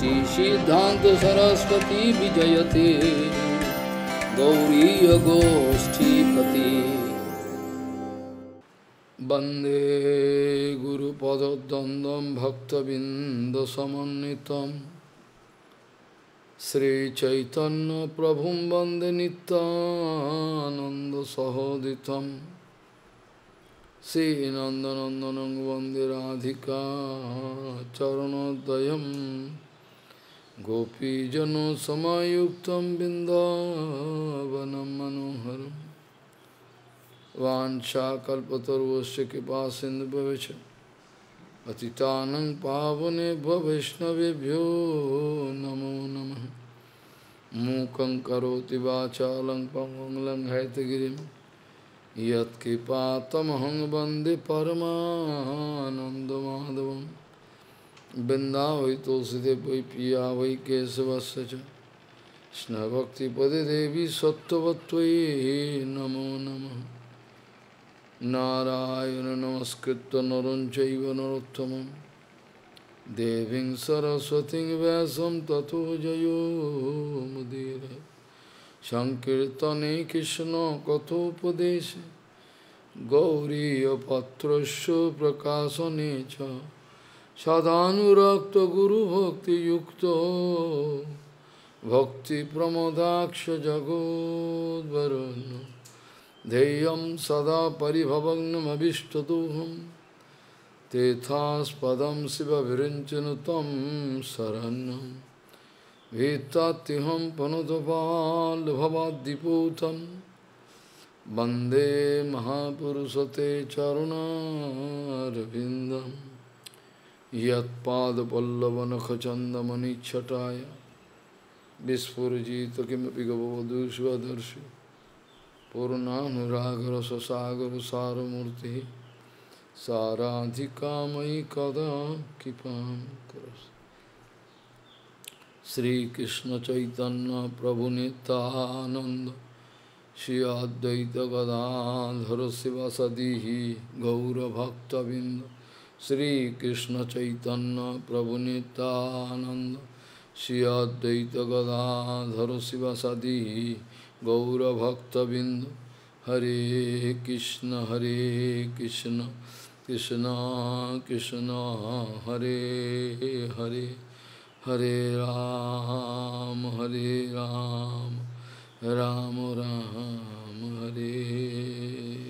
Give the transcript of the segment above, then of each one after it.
श्री सिद्धांत सरस्वती विजयते गौरी गोष्ठीपति वन्दे गुरुपदद्वन्द्वं भक्तबिन्दसमन्वितं श्रीचैतन्यप्रभुं वन्दे नितानन्दसहोदितं श्रीनन्दनन्दनं वन्दे राधिका चरणोदय गोपीजनो जनो समयुक्त बिंदवन मनोहर वाशा कल्पतरुश कृपा सिंधु भविष्य पति पावने वैष्णवभ्यो नमो नम मूक करोति वाचा लंग वंदे परमानंदमाधव वृंदा वै तुलसीदेव वै पिया वै केशवश्च कृष्ण भक्ति पदे देवी सत्वत्वयी नमो नम नारायण नमस्कृत नरं चैव नरोत्तमं देवीं सरस्वतीं व्यासं ततो जयो मुदीर সংকীর্তনে কৃষ্ণ কথোপদেশে গৌরীপত্রস্য প্রকাশনে চ সদানুরক্ত গুরু ভক্তি যুক্ত ভক্তি প্রমোদাক্ষ জগদ্বরণ্য ध्येयं सदा परिभवग्नमभीष्टदोहं तेथास्पदं शिवभिरिञ्चनु तं शरणं भीतात्तिहं पुनदुपाल्भवाद्दिपूतं वन्दे महापुरुष ते चरुणारविन्दम् यदपल्लवनखचंदमणिछटाय विस्फुजित किमपि पूर्णागर सगर सारूर्ति साराधि साराधिकामयि कदा कृपा श्रीकृष्ण चैतन्य प्रभु नितानंद श्री अद्वैत Gadadhar गौरभक्तबिंद Sri Krishna Chaitanya Prabhu Nityananda Sri Advaita Gadadhara Sivasadi Gaura Bhakta Bindu Hare Krishna Hare Krishna Krishna Krishna Hare Hare Hare Ram Hare Ram Ram Ram Hare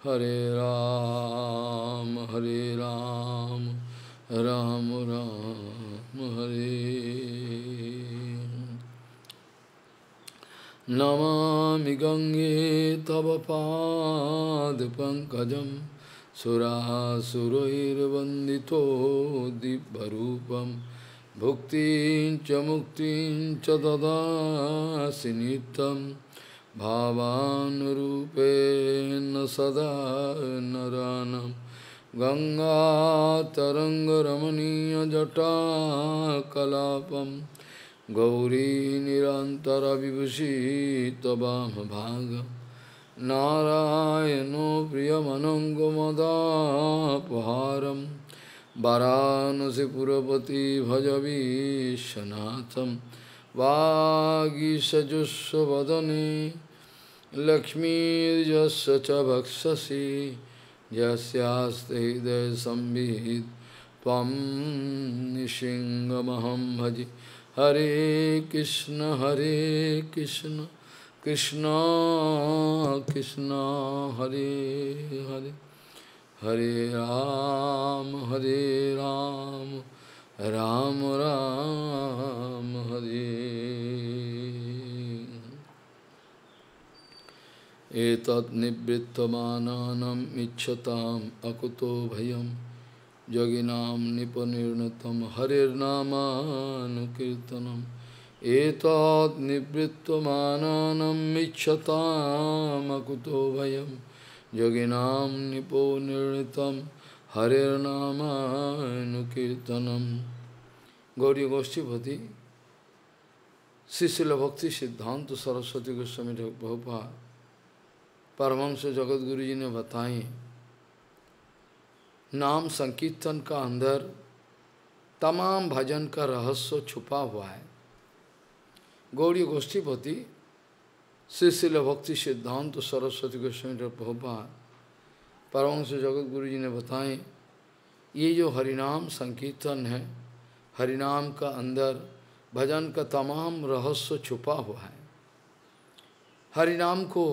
Hare Ram, Hare Ram, Ram Ram, Hare Namami Gange Tavapad Pad Pankajam Suraha Surair Vandito Dibbarupam Bhuktin Chamuktin Chadada Sinitam भावानुरूपेण सदा नरानं गङ्गातरङ्गरमणीयजटा कलापं गौरी निरन्तरविभूषितवामभाग नारायणो प्रियमनङ्गमदापहारं वाराणसीपुरपति भजवीशनाथं वागीषजुष्वदने लक्ष्मीर्यस्य च भक्षसि हृदय संविहित भजे हरे कृष्ण हरे कृष्ण कृष्ण कृष्ण हरे हरे हरे राम हरे राम राम, राम एतत् निवृत्तमानानं इच्छताम् अकुतो भयं जगिनां निपनिर्णतं हरिर्नामानुकीर्तनम् एतत् निवृत्तमानानं इच्छताम् अकुतो भयं जगिनां निपोनिर्णितं हरिर्नामानुकीर्तनं गौरी गोष्ठीपति शिशिल भक्ति सिद्धांत सरस्वती गोस्वामी प्रभुपा परमंश जगत गुरु जी ने बताए नाम संकीर्तन का अंदर तमाम भजन का रहस्य छुपा हुआ है गौरी गोष्ठीपति शिशिल भक्ति सिद्धांत तो सरस्वती गोस्वामी प्रभुपा जगत गुरु जी ने बताए ये जो हरिनाम संकीर्तन है हरिनाम का अंदर भजन का तमाम रहस्य छुपा हुआ है हरिनाम को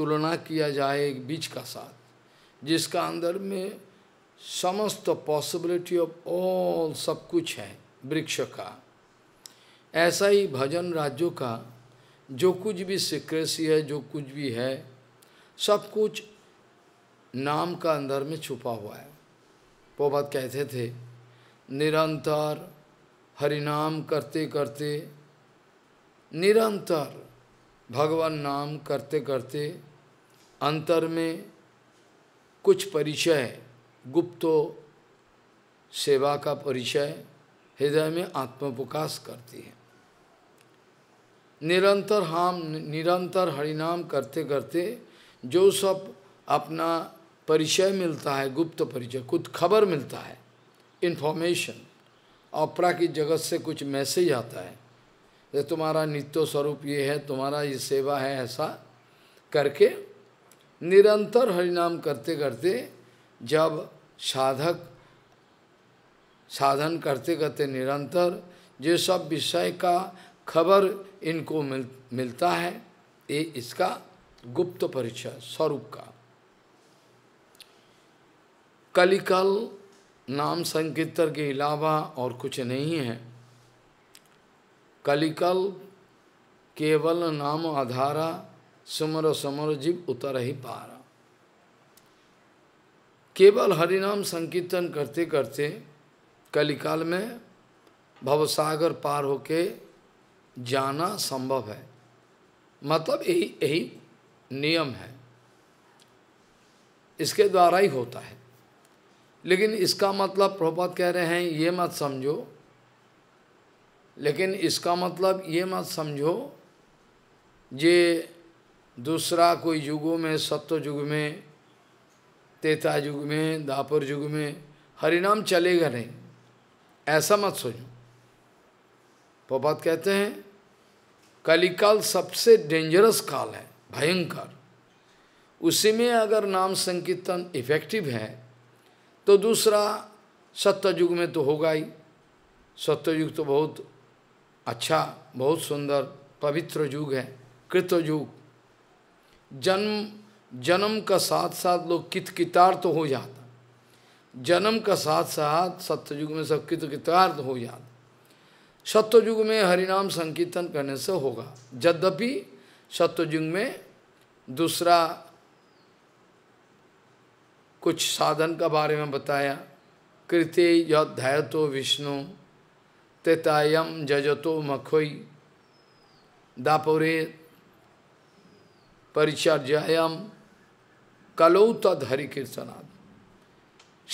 तुलना किया जाए एक बीज का साथ जिसका अंदर में समस्त पॉसिबिलिटी ऑफ ऑल सब कुछ है वृक्ष का ऐसा ही भजन राज्यों का जो कुछ भी सिक्रेसी है जो कुछ भी है सब कुछ नाम का अंदर में छुपा हुआ है पोबत कहते थे निरंतर हरिनाम करते करते निरंतर भगवान नाम करते करते अंतर में कुछ परिचय गुप्तो सेवा का परिचय हृदय में आत्मप्रकाश करती है निरंतर हम निरंतर हरिनाम करते करते जो सब अपना परिचय मिलता है गुप्त परिचय कुछ खबर मिलता है इन्फॉर्मेशन अपरा की जगत से कुछ मैसेज आता है जैसे तुम्हारा नित्य स्वरूप ये है तुम्हारा ये सेवा है ऐसा करके निरंतर हरिनाम करते करते जब साधक साधन करते करते निरंतर जो सब विषय का खबर इनको मिल मिलता है ये इसका गुप्त परिचय स्वरूप का कलिकल नाम संकीर्तन के अलावा और कुछ नहीं है कलिकल केवल नाम आधारा सुमर समर जीव उतर ही पा रहा केवल हरिनाम संकीर्तन करते करते कलिकाल में भवसागर पार होके जाना संभव है मतलब यही यही नियम है इसके द्वारा ही होता है लेकिन इसका मतलब प्रभुपात कह रहे हैं ये मत समझो लेकिन इसका मतलब ये मत समझो जे दूसरा कोई युगों में सत्व युग में तेता युग में दापर युग में हरिनाम चलेगा नहीं ऐसा मत सोचो पोपत कहते हैं कलिकाल सबसे डेंजरस काल है भयंकर उसी में अगर नाम संकीर्तन इफेक्टिव है तो दूसरा सत्ययुग में तो होगा ही सत्ययुग तो बहुत अच्छा बहुत सुंदर पवित्र युग है कृतयुग जन्म जन्म का साथ साथ लोग कित कितार तो हो जाता जन्म का साथ साथ सत्ययुग में सब कित कितार तो हो जाता सत्ययुग में हरिनाम संकीर्तन करने से होगा यद्यपि सत्ययुग में दूसरा कुछ साधन का बारे में बताया कृते यध्यायतो विष्णु तेतायम जजतो मखोई दापोरे परिचर्याम कलौ तद हरि कीर्तनाद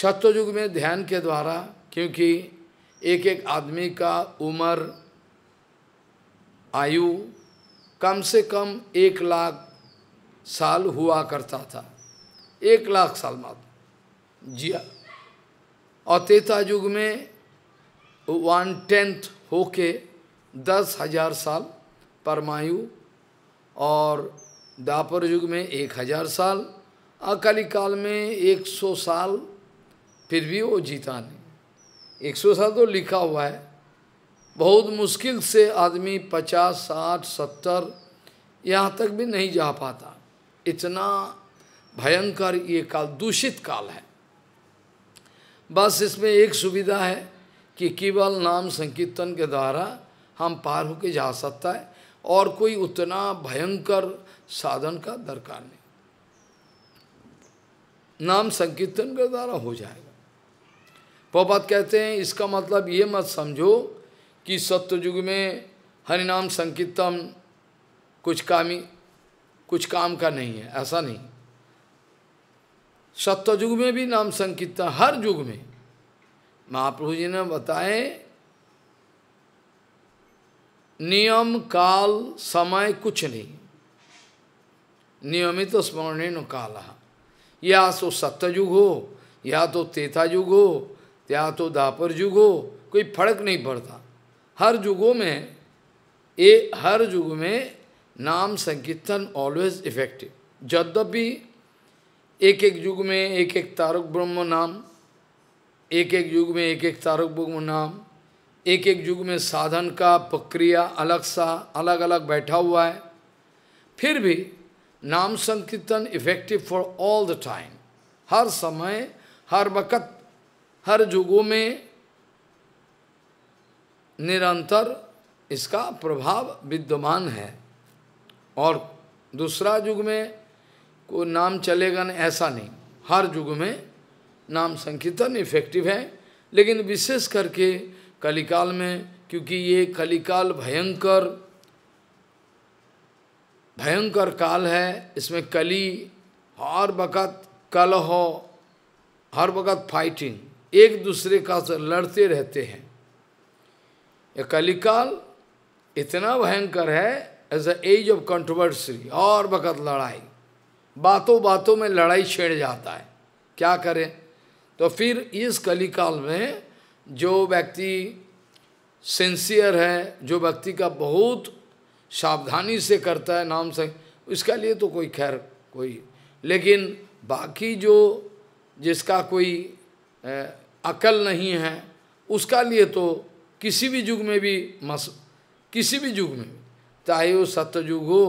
सत्वयुग में ध्यान के द्वारा क्योंकि एक एक आदमी का उम्र आयु कम से कम एक लाख साल हुआ करता था एक लाख साल मात्र जिया और तेता युग में वन टेंथ होके दस हजार साल परमायु और दापर युग में एक हजार साल अकाली काल में एक सौ साल फिर भी वो जीता नहीं एक सौ साल तो लिखा हुआ है बहुत मुश्किल से आदमी पचास साठ सत्तर यहाँ तक भी नहीं जा पाता इतना भयंकर ये काल दूषित काल है बस इसमें एक सुविधा है कि केवल नाम संकीर्तन के द्वारा हम पार होके जा सकता है और कोई उतना भयंकर साधन का दरकार नहीं नाम संकीर्तन के द्वारा हो जाएगा पोपात कहते हैं इसका मतलब ये मत समझो कि सत्य युग में हरिनाम संकीर्तन कुछ कामी कुछ काम का नहीं है ऐसा नहीं सत्य युग में भी नाम संकीर्तन हर युग में महाप्रभु जी ने बताए नियम काल समय कुछ नहीं नियमित तो स्मरणे न काला या तो सत्ययुग हो या तो तेता युग हो या तो दापर युग हो कोई फर्क नहीं पड़ता हर युगों में ये हर युग में नाम संकीर्तन ऑलवेज इफेक्टिव यद्यपि एक एक युग में एक एक तारक ब्रह्म नाम एक एक युग में एक एक तारक ब्रह्म नाम एक एक युग में साधन का प्रक्रिया अलग सा अलग अलग बैठा हुआ है फिर भी नाम संकीर्तन effective for all the time हर समय हर वक़्त हर युगों में निरंतर इसका प्रभाव विद्यमान है और दूसरा युग में को नाम चलेगा नहीं ऐसा नहीं हर युग में नाम संकीर्तन इफेक्टिव है लेकिन विशेष करके कलिकाल में क्योंकि ये कलिकाल भयंकर भयंकर काल है इसमें कली हर वक़्त कल हो हर वक़्त फाइटिंग एक दूसरे का लड़ते रहते हैं ये कली काल इतना भयंकर है age a age of controversy और वक़्त लड़ाई बातों बातों में लड़ाई छेड़ जाता है क्या करें तो फिर इस कली काल में जो व्यक्ति सिंसियर है जो व्यक्ति का बहुत सावधानी से करता है नाम से इसके लिए तो कोई खैर कोई लेकिन बाकी जो जिसका कोई अकल नहीं है उसका लिए तो किसी भी युग में भी मस किसी भी युग में चाहे वो सत्ययुग हो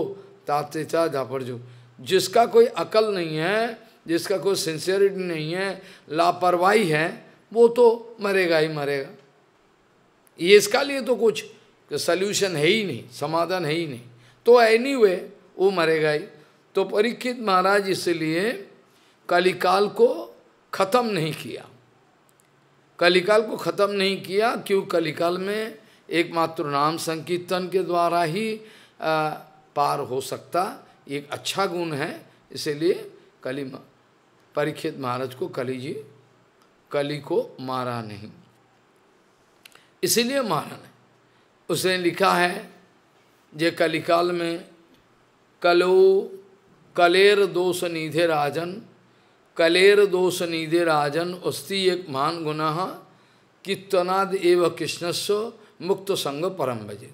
ताते चाहे झापर युग जिसका कोई अकल नहीं है जिसका कोई सिंसियरिटी नहीं है लापरवाही है वो तो मरेगा ही मरेगा ये इसका लिए तो कुछ कि सल्यूशन है ही नहीं समाधान है ही नहीं तो एनी वे वो मरेगा ही तो परीक्षित महाराज इसलिए कलिकाल को खत्म नहीं किया कलिकाल को खत्म नहीं किया क्यों कलिकाल में एकमात्र नाम संकीर्तन के द्वारा ही आ, पार हो सकता एक अच्छा गुण है इसलिए कली परीक्षित महाराज को कली जी कली को मारा नहीं इसीलिए मारा नहीं उसने लिखा है जे कलिकाल में कलो कलेर दोष निधे राजन कलेर दोष निधे राजन अस्ति एक महान गुना तनाद एव कृष्णस्व मुक्त संग परम भजे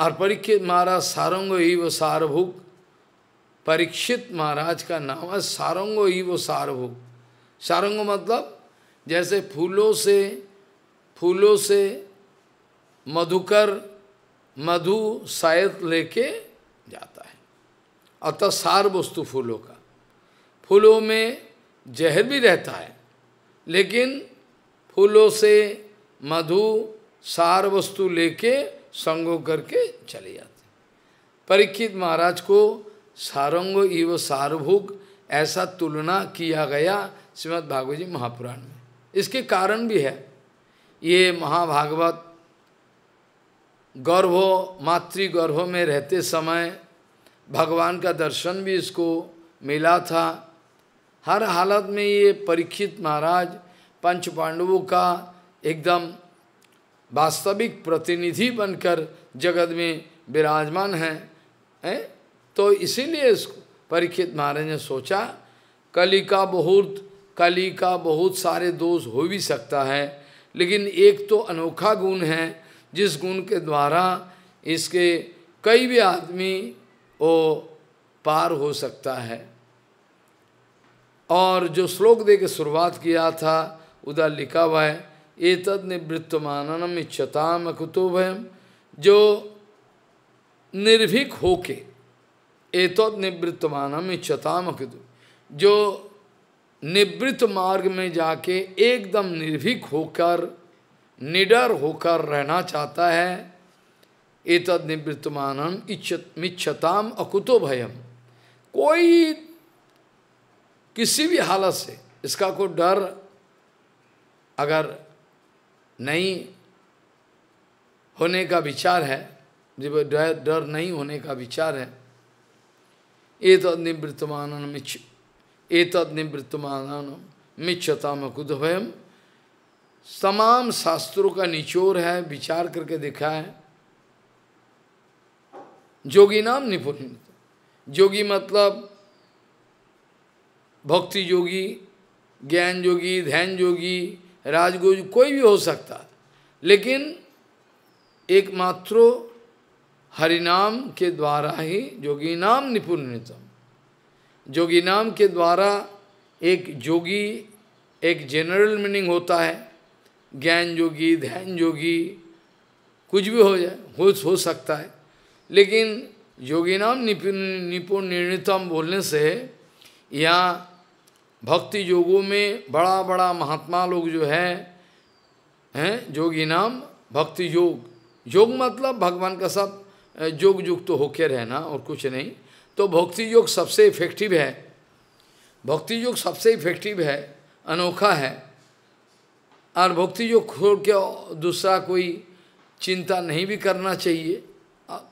और परीक्षित महाराज सारंग ही व सारभुक परीक्षित महाराज का नाम है सारंग ही व सारभुक सारंग मतलब जैसे फूलों से फूलों से मधुकर मधु शायद लेके जाता है अतः सार वस्तु फूलों का फूलों में जहर भी रहता है लेकिन फूलों से मधु सार वस्तु लेके संगो करके चले जाते परीक्षित महाराज को सारंग एवं सारभुग ऐसा तुलना किया गया श्रीमद भागवत जी महापुराण में इसके कारण भी है ये महाभागवत गर्भ मातृगर्भ में रहते समय भगवान का दर्शन भी इसको मिला था हर हालत में ये परीक्षित महाराज पंच पांडवों का एकदम वास्तविक प्रतिनिधि बनकर जगत में विराजमान है, है? तो इसीलिए इसको परीक्षित महाराज ने सोचा कली का बहुत कली का बहुत सारे दोष हो भी सकता है लेकिन एक तो अनोखा गुण है जिस गुण के द्वारा इसके कई भी आदमी वो पार हो सकता है और जो श्लोक दे के शुरुआत किया था उधर लिखा हुआ है ये तद निवृत्तमानम इच्छताम अकुतो जो निर्भीक होके एतद निवृत्तमानम इच्छताम अकुतो जो निवृत्त मार्ग में जाके एकदम निर्भीक होकर निडर होकर रहना चाहता है एतद निवृत्तमान मिच्छताम अकुतो भयम कोई किसी भी हालत से इसका कोई डर अगर नहीं होने का विचार है जब डर डर नहीं होने का विचार है एतद निवृत्तमान मिच्छ एतद निवृत्तमान मिच्छताम अकुतो भयम तमाम शास्त्रों का निचोर है विचार करके देखा है जोगी नाम निपुण जोगी मतलब भक्ति जोगी ज्ञान जोगी ध्यान जोगी राजगोज कोई भी हो सकता लेकिन एकमात्र हरिनाम के द्वारा ही जोगी नाम निपुणतम जोगी नाम के द्वारा एक जोगी एक जनरल मीनिंग होता है ज्ञान योगी ध्यान योगी कुछ भी हो जाए हो हो सकता है लेकिन योगी नाम निपुण निर्णितम बोलने से यहाँ भक्ति योगों में बड़ा बड़ा महात्मा लोग जो है हैं योगी नाम भक्ति योग योग मतलब भगवान का सब योग युक्त तो होके रहना और कुछ नहीं तो भक्ति योग सबसे इफेक्टिव है भक्ति योग सबसे इफेक्टिव है अनोखा है और भक्ति जो छोड़ के दूसरा कोई चिंता नहीं भी करना चाहिए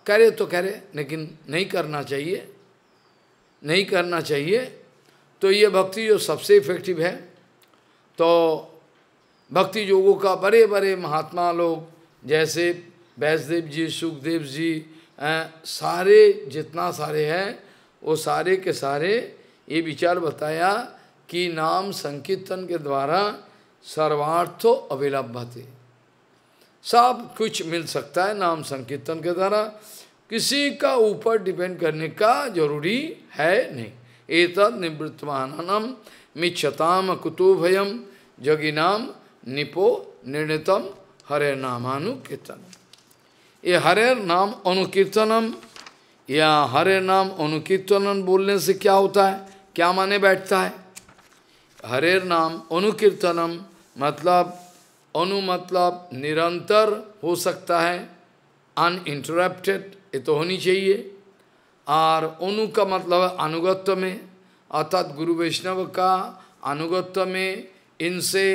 करे तो करे लेकिन नहीं करना चाहिए नहीं करना चाहिए तो ये भक्ति जो सबसे इफेक्टिव है तो भक्ति योगों का बड़े बड़े महात्मा लोग जैसे वैष्णदेव जी सुखदेव जी आ, सारे जितना सारे हैं वो सारे के सारे ये विचार बताया कि नाम संकीर्तन के द्वारा सर्वार्थो अविलभते सब कुछ मिल सकता है नाम संकीर्तन के द्वारा किसी का ऊपर डिपेंड करने का जरूरी है नहीं एतद निवृत्तमानम मिच्छताम कुतुभयम जगिनाम निपो निर्णितम हरे नामानुकीर्तन ये हरे नाम अनुकीर्तनम या हरे नाम अनुकीर्तनम बोलने से क्या होता है क्या माने बैठता है हरे नाम अनुकीर्तनम मतलब अनु मतलब निरंतर हो सकता है अन इंटरप्टेड ये तो होनी चाहिए और अनु का मतलब अनुगत्व में अर्थात गुरु वैष्णव का अनुगत्व में इनसे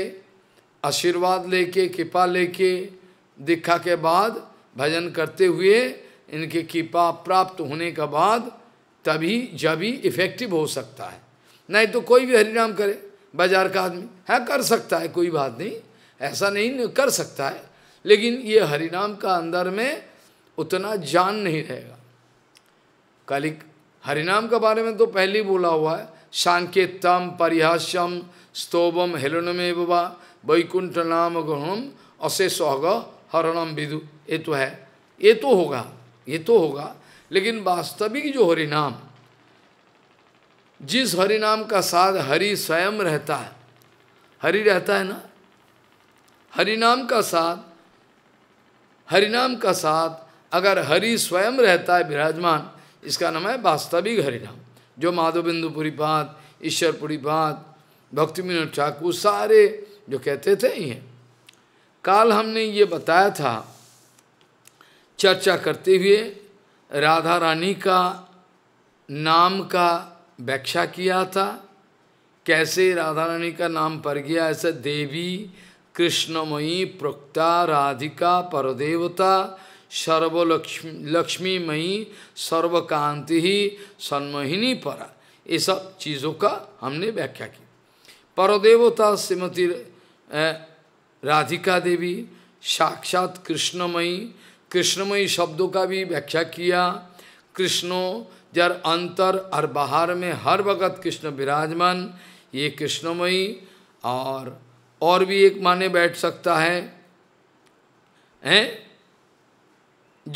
आशीर्वाद लेके कृपा लेके दिखा के बाद भजन करते हुए इनके कृपा प्राप्त होने के बाद तभी जब ही इफेक्टिव हो सकता है नहीं तो कोई भी हरिनाम करे बाजार का आदमी है हाँ, कर सकता है कोई बात नहीं ऐसा नहीं कर सकता है लेकिन ये हरिनाम का अंदर में उतना जान नहीं रहेगा कालिक हरिनाम के बारे में तो पहले ही बोला हुआ है सांकेतम परिहास्यम स्तोभम हेलनमे बबा वैकुंठ नाम गुणम अशेष होगा हरणम विदु ये तो है ये तो होगा ये तो होगा लेकिन वास्तविक जो हरिनाम जिस हरिनाम का साध हरि स्वयं रहता है हरि रहता है ना हरिनाम का साथ हरिनाम का साथ अगर हरि स्वयं रहता है विराजमान इसका नाम है वास्तविक हरिनाम जो माधोबिंदु पुरीपात ईश्वरपुरी पात भक्ति विनोद ठाकुर सारे जो कहते थे ये काल हमने ये बताया था चर्चा करते हुए राधा रानी का नाम का व्याख्या किया था कैसे राधा रानी का नाम पर गया ऐसे देवी कृष्णमयी प्रोक्ता राधिका परदेवता सर्वलक्ष्मी लक्ष्मीमयी सर्वकांति ही सन्मोहिनी परा ये सब चीज़ों का हमने व्याख्या की परदेवता श्रीमती राधिका देवी साक्षात कृष्णमयी कृष्णमयी शब्दों का भी व्याख्या किया कृष्णो जर अंतर और बाहर में हर वक्त कृष्ण विराजमान ये कृष्णमयी और और भी एक माने बैठ सकता है हैं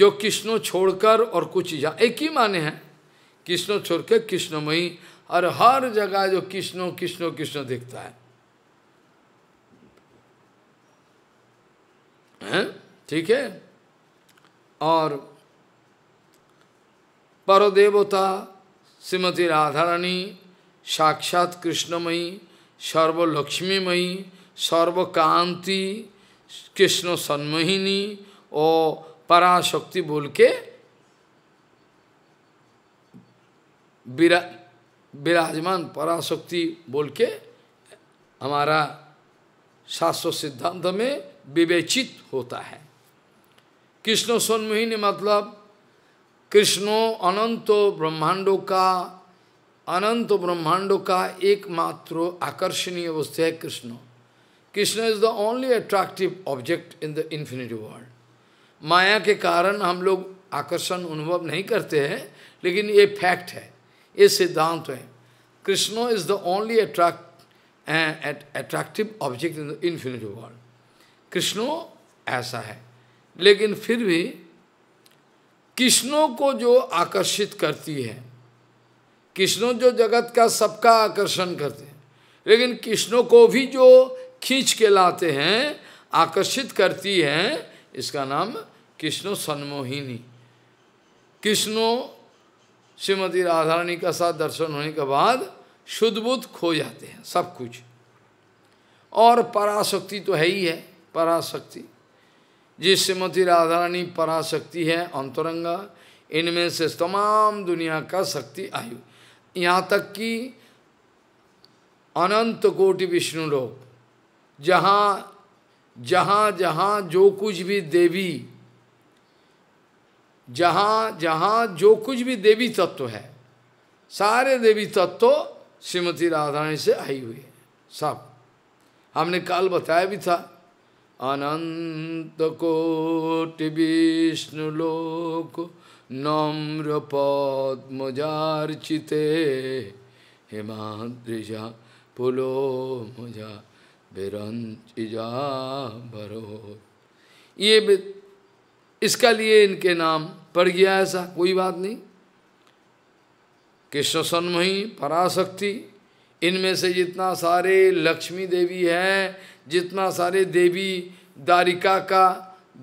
जो कृष्णो छोड़कर और कुछ जा एक ही माने हैं कृष्णो छोड़कर कृष्णमयी और हर जगह जो कृष्णो कृष्णो कृष्ण दिखता है हैं ठीक है और पर देवता श्रीमती राधारानी साक्षात कृष्णमयी सर्वलक्ष्मीमयी सर्वकांति कृष्ण सन्मोहिनी और पराशक्ति बोल के विरा विराजमान पराशक्ति बोल के हमारा शास्त्र सिद्धांत में विवेचित होता है कृष्ण सन्मोहिनी मतलब कृष्णो अनंत ब्रह्मांडों का अनंत ब्रह्मांडों का एकमात्र आकर्षणीय वस्तु है Krishna Krishna is the only attractive object in the infinity world माया के कारण हम लोग आकर्षण अनुभव नहीं करते हैं लेकिन ये फैक्ट है ये सिद्धांत है Krishna is the only attract attractive object in the infinity world कृष्णो ऐसा है लेकिन फिर भी कृष्णों को जो आकर्षित करती है कृष्णों जो जगत का सबका आकर्षण करते हैं लेकिन कृष्णों को भी जो खींच के लाते हैं आकर्षित करती हैं इसका नाम कृष्णो सन्मोहिनी कृष्णो श्रीमती राधारानी का साथ दर्शन होने के बाद शुद्धबुद्ध खो जाते हैं सब कुछ और पराशक्ति तो है ही है पराशक्ति जिस श्रीमती राधारानी पराशक्ति है अंतरंगा इनमें से तमाम दुनिया का शक्ति आयु यहाँ तक कि अनंत कोटि विष्णु लोग जहाँ जहाँ जहाँ जो कुछ भी देवी जहाँ जहाँ जो कुछ भी देवी तत्व है सारे देवी तत्व श्रीमती राधारानी से आई हुई है सब हमने कल बताया भी था अनंत कोटि विष्णु लोक नम्र पद्मजार्चिते हिमाद्रिजा पुलो मुजा विरंचिजा भरो ये इसका लिए इनके नाम पड़ गया ऐसा कोई बात नहीं कृष्ण सन्मयी पराशक्ति इनमें से जितना सारे लक्ष्मी देवी है जितना सारे देवी दारिका का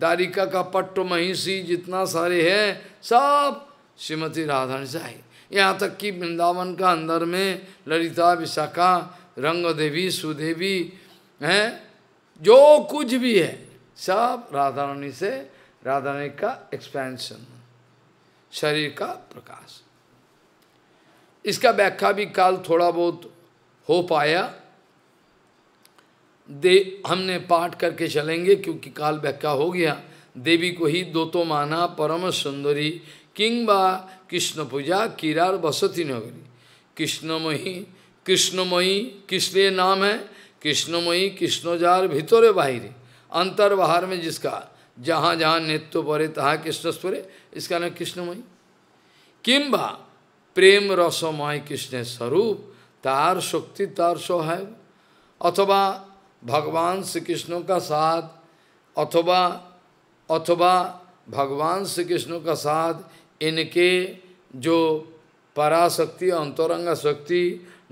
दारिका का पट्ट महिषी जितना सारे हैं सब श्रीमती राधारणी से आई यहाँ तक कि वृंदावन का अंदर में ललिता विशाखा रंग देवी सुदेवी हैं जो कुछ भी है सब राधारणी से राधारणी का एक्सपेंशन शरीर का प्रकाश इसका व्याख्या भी काल थोड़ा बहुत हो पाया दे हमने पाठ करके चलेंगे क्योंकि काल व्याख्या हो गया देवी को ही दो तो माना परम सुंदरी किंबा कृष्ण पूजा किरार बसती नगरी कृष्णमयी कृष्णमयी किस लिए नाम है कृष्णमयी कृष्णजार भितोरे बाहिरे अंतर बाहर में जिसका जहाँ जहाँ नेत्य परे तहाँ कृष्ण स्वरे इसका नाम कृष्णमयी किंबा प्रेम रसमय कृष्ण स्वरूप तार शक्ति तार सो है अथवा भगवान श्री कृष्ण का साथ अथवा अथवा भगवान श्री कृष्ण का साथ इनके जो पराशक्ति अंतरंगा शक्ति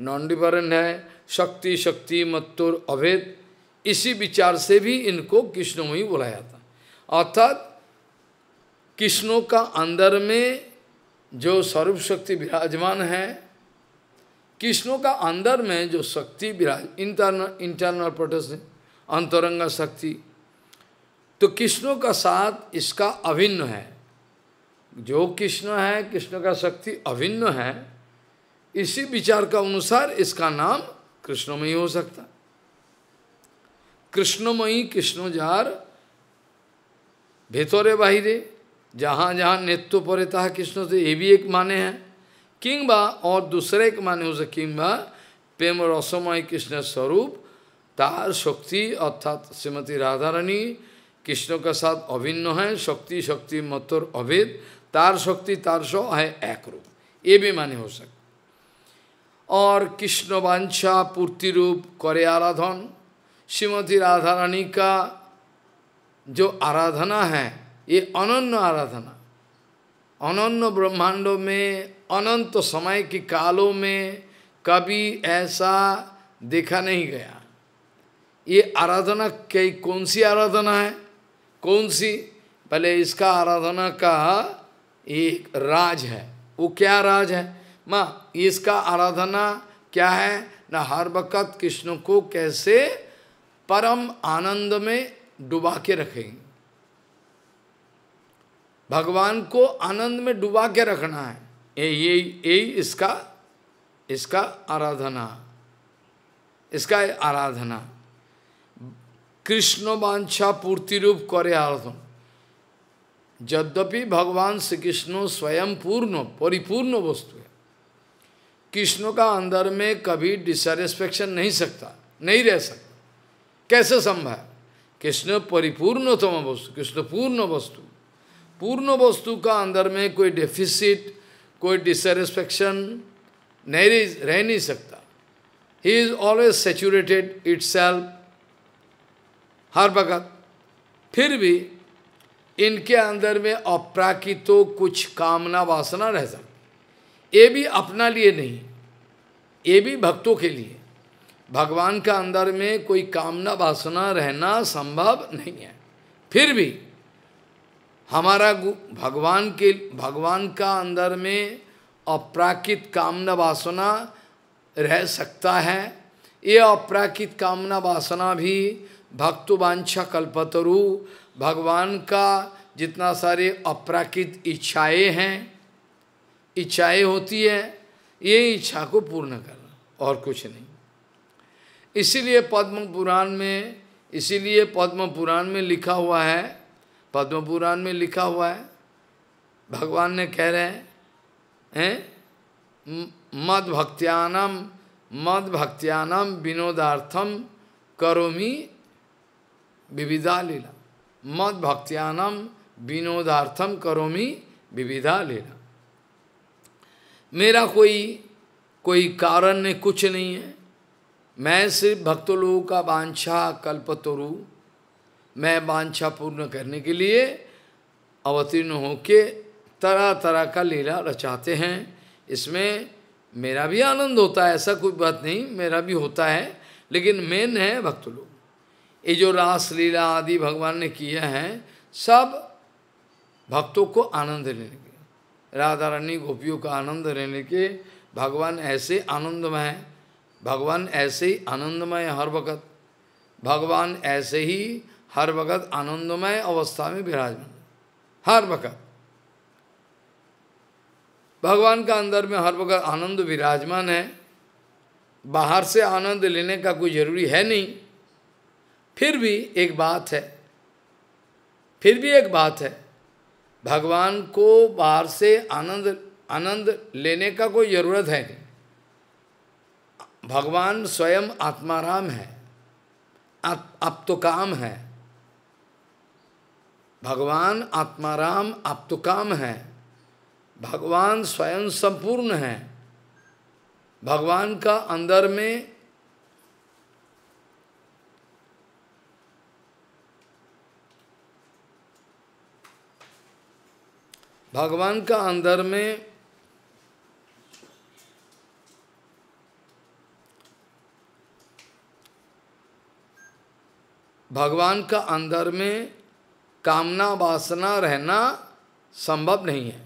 नॉन है शक्ति शक्ति मत्तुर अभेद इसी विचार से भी इनको कृष्णमयी बोला जाता अर्थात कृष्णों का अंदर में जो सर्वशक्ति विराजमान है कृष्णों का अंदर में जो शक्ति विराज इंटरनल इंटरनल प्रोटेस अंतरंग शक्ति तो कृष्णों का साथ इसका अभिन्न है जो कृष्ण है कृष्ण का शक्ति अभिन्न है इसी विचार का अनुसार इसका नाम कृष्णमयी हो सकता कृष्णमयी कृष्ण जार बाहिरे जहाँ जहाँ नेतृत्व पड़े तहा कृष्ण से ये भी एक माने हैं কিংবা অর দুসরে মানে হচ্ছে কিংবা প্রেম রসময় কৃষ্ণের স্বরূপ তার শক্তি অর্থাৎ শ্রীমতী রাধারানী কৃষ্ণকে সাথ অভিন্ন হয় শক্তি শক্তি মতর অভেদ তার শক্তি তার সহায় একরূপ এ বি মানে হোসেক অর কৃষ্ণবাঞ্ছা পূর্তিরূপ করে আরাধন শ্রীমতী রাধারানী কা যে আরাধনা হ্যাঁ এ অনন্য আরাধনা অনন্য ব্রহ্মাণ্ড মেয়ে अनंत समय के कालों में कभी ऐसा देखा नहीं गया ये आराधना कई कौन सी आराधना है कौन सी पहले इसका आराधना का एक राज है वो क्या राज है माँ इसका आराधना क्या है ना हर वक़्त कृष्ण को कैसे परम आनंद में डुबा के रखेंगे भगवान को आनंद में डुबा के रखना है ये यही इसका इसका आराधना इसका आराधना कृष्ण वांछा पूर्ति रूप करे आराधन यद्यपि भगवान श्री कृष्ण स्वयं पूर्ण परिपूर्ण वस्तु है कृष्ण का अंदर में कभी डिससेटिस्फेक्शन नहीं सकता नहीं रह सकता कैसे संभव है कृष्ण परिपूर्णतम वस्तु कृष्ण पूर्ण वस्तु पूर्ण वस्तु का अंदर में कोई डेफिसिट कोई डिसटिस्फेक्शन नहीं रह नहीं सकता he is always saturated it हर वक्त फिर भी इनके अंदर में अपराकी तो कुछ कामना वासना रह सकती ये भी अपना लिए नहीं ये भी भक्तों के लिए भगवान का अंदर में कोई कामना वासना रहना संभव नहीं है फिर भी हमारा भगवान के भगवान का अंदर में अप्राकृत कामना वासना रह सकता है ये अप्राकृत कामना वासना भी भक्तवांछा कल्पतरु भगवान का जितना सारे अप्राकृत इच्छाएं हैं इच्छाएं होती है ये इच्छा को पूर्ण करना और कुछ नहीं इसीलिए पद्म पुराण में इसीलिए पद्म पुराण में लिखा हुआ है पद्म पुराण में लिखा हुआ है भगवान ने कह रहे हैं हैं मद भक्त्यानम मद भक्त्यानम विनोदार्थम करोमी विविधा लीला मद भक्त्यानम विनोदार्थम करोमी विविधा लीला मेरा कोई कोई कारण नहीं कुछ नहीं है मैं सिर्फ भक्तों लोगों का वांछा कल्पतरु मैं वांछा पूर्ण करने के लिए अवतीर्ण होके तरह तरह का लीला रचाते हैं इसमें मेरा भी आनंद होता है ऐसा कोई बात नहीं मेरा भी होता है लेकिन मेन है भक्त लोग ये जो रास लीला आदि भगवान ने किए हैं सब भक्तों को आनंद लेने के राधा रानी गोपियों का आनंद लेने के भगवान ऐसे आनंदमय है भगवान ऐसे ही आनंदमय हर वक्त भगवान ऐसे ही हर वक्त आनंदमय अवस्था में विराजमान हर वक्त भगवान का अंदर में हर वक्त आनंद विराजमान है बाहर से आनंद लेने का कोई जरूरी है नहीं फिर भी एक बात है फिर भी एक बात है भगवान को बाहर से आनंद आनंद लेने का कोई जरूरत है नहीं भगवान स्वयं आत्माराम है आप, आप तो काम है भगवान आत्माराम आप तो काम है भगवान स्वयं संपूर्ण है भगवान का अंदर में भगवान का अंदर में भगवान का अंदर में कामना वासना रहना संभव नहीं है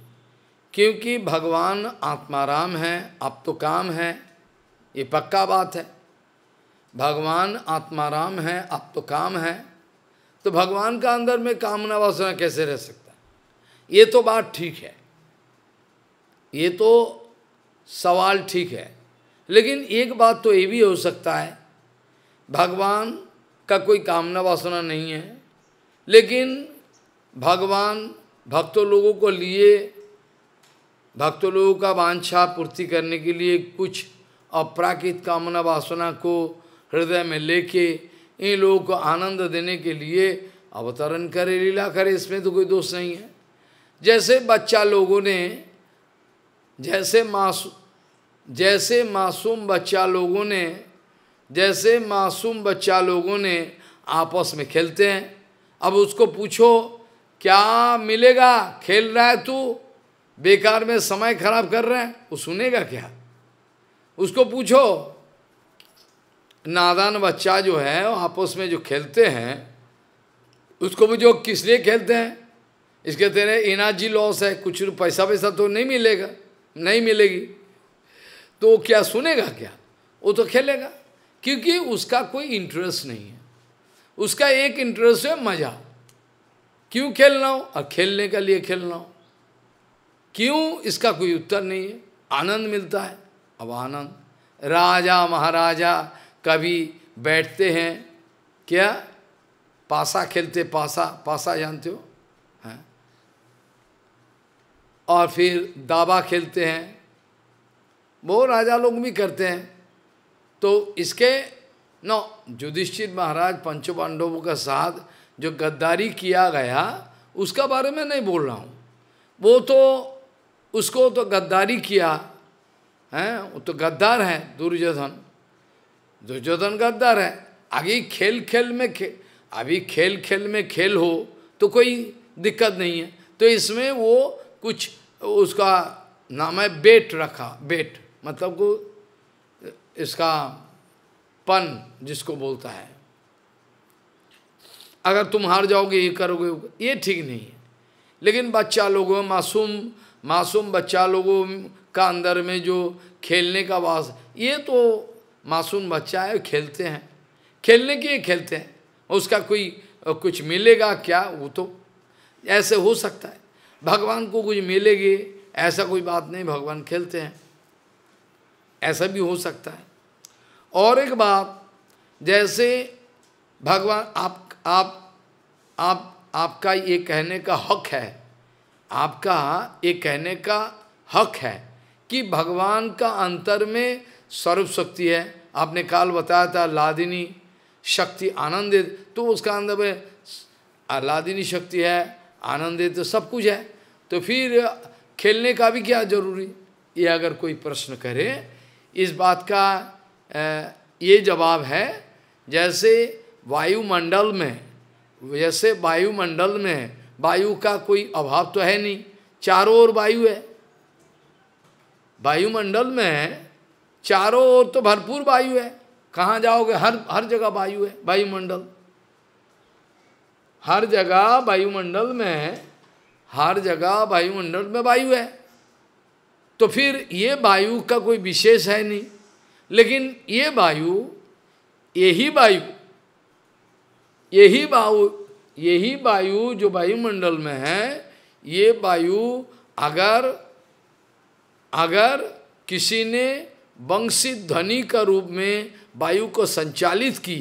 क्योंकि भगवान आत्माराम है आप तो काम है ये पक्का बात है भगवान आत्माराम है आप तो काम है तो भगवान का अंदर में कामना वासना कैसे रह सकता है ये तो बात ठीक है ये तो सवाल ठीक है लेकिन एक बात तो ये भी हो सकता है भगवान का कोई कामना वासना नहीं है लेकिन भगवान भक्तों लोगों को लिए भक्तों लोगों का वांछा पूर्ति करने के लिए कुछ अपराकृत कामना वासना को हृदय में लेके इन लोगों को आनंद देने के लिए अवतरण करे लीला करे इसमें तो कोई दोष नहीं है जैसे बच्चा लोगों ने जैसे मासू जैसे मासूम बच्चा लोगों ने जैसे मासूम बच्चा लोगों ने आपस में खेलते हैं अब उसको पूछो क्या मिलेगा खेल रहा है तू बेकार में समय खराब कर रहे हैं वो सुनेगा क्या उसको पूछो नादान बच्चा जो है वो आपस में जो खेलते हैं उसको जो किस लिए खेलते हैं इसके तेरे एनर्जी लॉस है कुछ पैसा वैसा तो नहीं मिलेगा नहीं मिलेगी तो क्या सुनेगा क्या वो तो खेलेगा क्योंकि उसका कोई इंटरेस्ट नहीं है उसका एक इंटरेस्ट है मजा क्यों खेल रहा हूं और खेलने के लिए खेल रहा हूं क्यों इसका कोई उत्तर नहीं है आनंद मिलता है अब आनंद राजा महाराजा कभी बैठते हैं क्या पासा खेलते पासा पासा जानते हो हैं और फिर दाबा खेलते हैं वो राजा लोग भी करते हैं तो इसके नो युधिष्ठिर महाराज पंचो पांडवों का साथ जो गद्दारी किया गया उसका बारे में नहीं बोल रहा हूँ वो तो उसको तो गद्दारी किया है वो तो गद्दार है दुर्योधन दुर्योधन गद्दार है आगे खेल खेल में खे, अभी खेल खेल में खेल हो तो कोई दिक्कत नहीं है तो इसमें वो कुछ उसका नाम है बेट रखा बेट मतलब को इसका पन जिसको बोलता है अगर तुम हार जाओगे ये करोगे ये ठीक नहीं है लेकिन बच्चा लोगों मासूम मासूम बच्चा लोगों का अंदर में जो खेलने का वास ये तो मासूम बच्चा है खेलते हैं खेलने के खेलते हैं उसका कोई कुछ मिलेगा क्या वो तो ऐसे हो सकता है भगवान को कुछ मिलेगी ऐसा कोई बात नहीं भगवान खेलते हैं ऐसा भी हो सकता है और एक बात जैसे भगवान आप आप आप आपका ये कहने का हक है आपका ये कहने का हक है कि भगवान का अंतर में सर्वशक्ति है आपने काल बताया था लादिनी शक्ति आनंदित तो उसका अंदर में लादिनी शक्ति है आनंदित तो सब कुछ है तो फिर खेलने का भी क्या जरूरी ये अगर कोई प्रश्न करे इस बात का ये जवाब है जैसे वायुमंडल में जैसे वायुमंडल में वायु का कोई अभाव तो है नहीं चारों ओर वायु है वायुमंडल में चारों ओर तो भरपूर वायु है कहाँ जाओगे हर हर जगह वायु है वायुमंडल हर जगह वायुमंडल में हर जगह वायुमंडल में वायु है तो फिर ये वायु का कोई विशेष है नहीं लेकिन ये वायु यही वायु यही वायु यही वायु जो वायुमंडल में है ये वायु अगर अगर किसी ने वंशी ध्वनि का रूप में वायु को संचालित की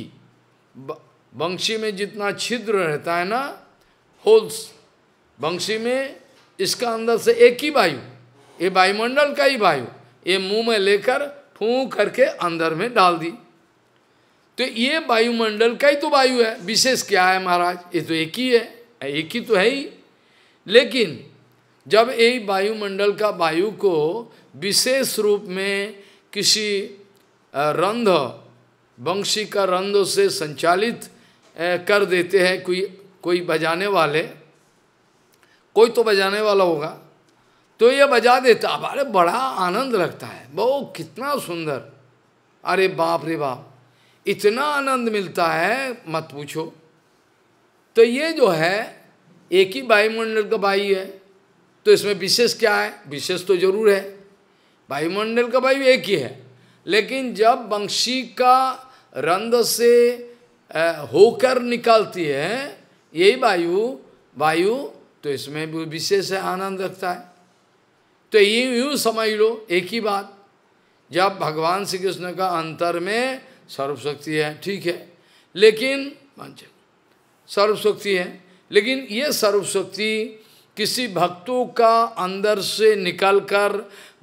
वंशी में जितना छिद्र रहता है ना होल्स वंशी में इसका अंदर से एक ही वायु ये वायुमंडल का ही वायु ये मुंह में लेकर फूक करके अंदर में डाल दी तो ये वायुमंडल का ही तो वायु है विशेष क्या है महाराज ये तो एक ही है एक ही तो है ही लेकिन जब यही वायुमंडल का वायु को विशेष रूप में किसी रंध वंशी का रंध से संचालित कर देते हैं कोई कोई बजाने वाले कोई तो बजाने वाला होगा तो ये बजा देता अब अरे बड़ा आनंद लगता है बहु कितना सुंदर अरे बाप रे बाप इतना आनंद मिलता है मत पूछो तो ये जो है एक ही वायुमंडल का वायु है तो इसमें विशेष क्या है विशेष तो जरूर है वायुमंडल का वायु एक ही है लेकिन जब बंशी का रंध से होकर निकालती है यही वायु वायु तो इसमें भी विशेष आनंद रखता है तो यूं यूं समझ लो एक ही बात जब भगवान श्री कृष्ण का अंतर में सर्वशक्ति है ठीक है लेकिन सर्वशक्ति है लेकिन ये सर्वशक्ति किसी भक्तों का अंदर से निकलकर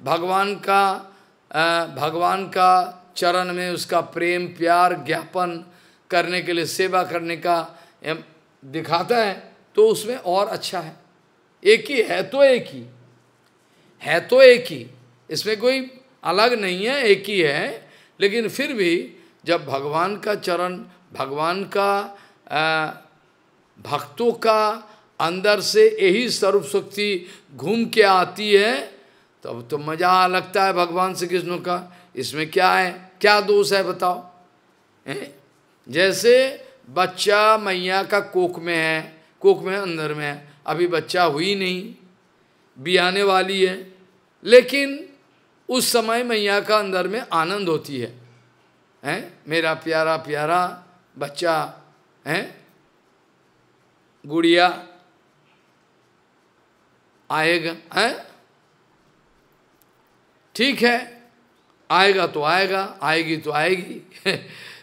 भगवान का भगवान का चरण में उसका प्रेम प्यार ज्ञापन करने के लिए सेवा करने का दिखाता है तो उसमें और अच्छा है एक ही है तो एक ही है तो एक ही इसमें कोई अलग नहीं है एक ही है लेकिन फिर भी जब भगवान का चरण भगवान का आ, भक्तों का अंदर से यही सर्वशक्ति घूम के आती है तब तो, तो मजा लगता है भगवान श्री कृष्ण का इसमें क्या है क्या दोष है बताओ है? जैसे बच्चा मैया का कोख में है कोख में अंदर में है अभी बच्चा हुई नहीं बियाने वाली है लेकिन उस समय मैया का अंदर में आनंद होती है हैं मेरा प्यारा प्यारा बच्चा हैं गुड़िया आएगा हैं ठीक है आएगा तो आएगा आएगी तो आएगी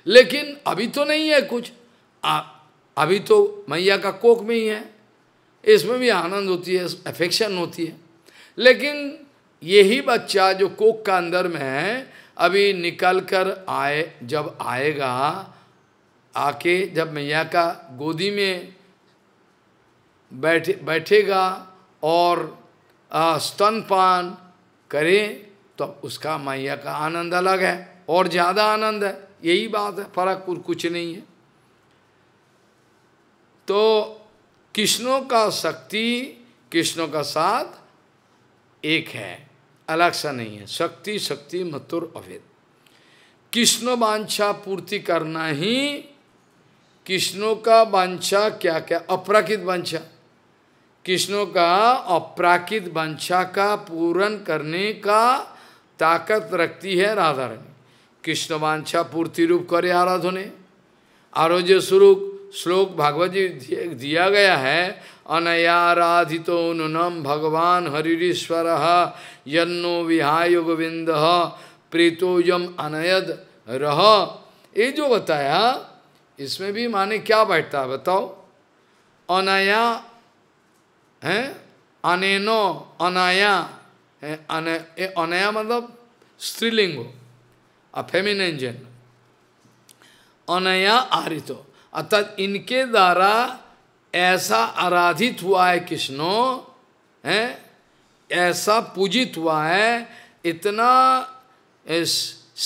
लेकिन अभी तो नहीं है कुछ आ, अभी तो मैया का कोक में ही है इसमें भी आनंद होती है अफेक्शन होती है लेकिन यही बच्चा जो कोक का अंदर में है अभी निकल कर आए जब आएगा आके जब मैया का गोदी में बैठे बैठेगा और स्तनपान करे तो उसका मैया का आनंद अलग है और ज़्यादा आनंद है यही बात है फर्क कुछ नहीं है तो कृष्णों का शक्ति कृष्णों का साथ एक है अलग सा नहीं है शक्ति शक्ति मथुर अभेद कृष्ण वांछा पूर्ति करना ही कृष्णों का वांछा क्या क्या अपराकित वांछा कृष्णों का अपराकित वांछा का पूर्ण करने का ताकत रखती है राधा रानी कृष्ण वांछा पूर्ति रूप करे आराधने आरोग्य स्वरूप श्लोक भागवत जी दिया गया है अनयाराधितो नुनम भगवान हरिश्वर यन्नो विहाय गोविंद प्रीतो यम अनयद रह ये जो बताया इसमें भी माने क्या बैठता है बताओ अनया है अनेनो अनाया है अनया मतलब स्त्रीलिंग हो इंजन अनया आरितो अर्थात इनके द्वारा ऐसा आराधित हुआ है कृष्णो है ऐसा पूजित हुआ है इतना इस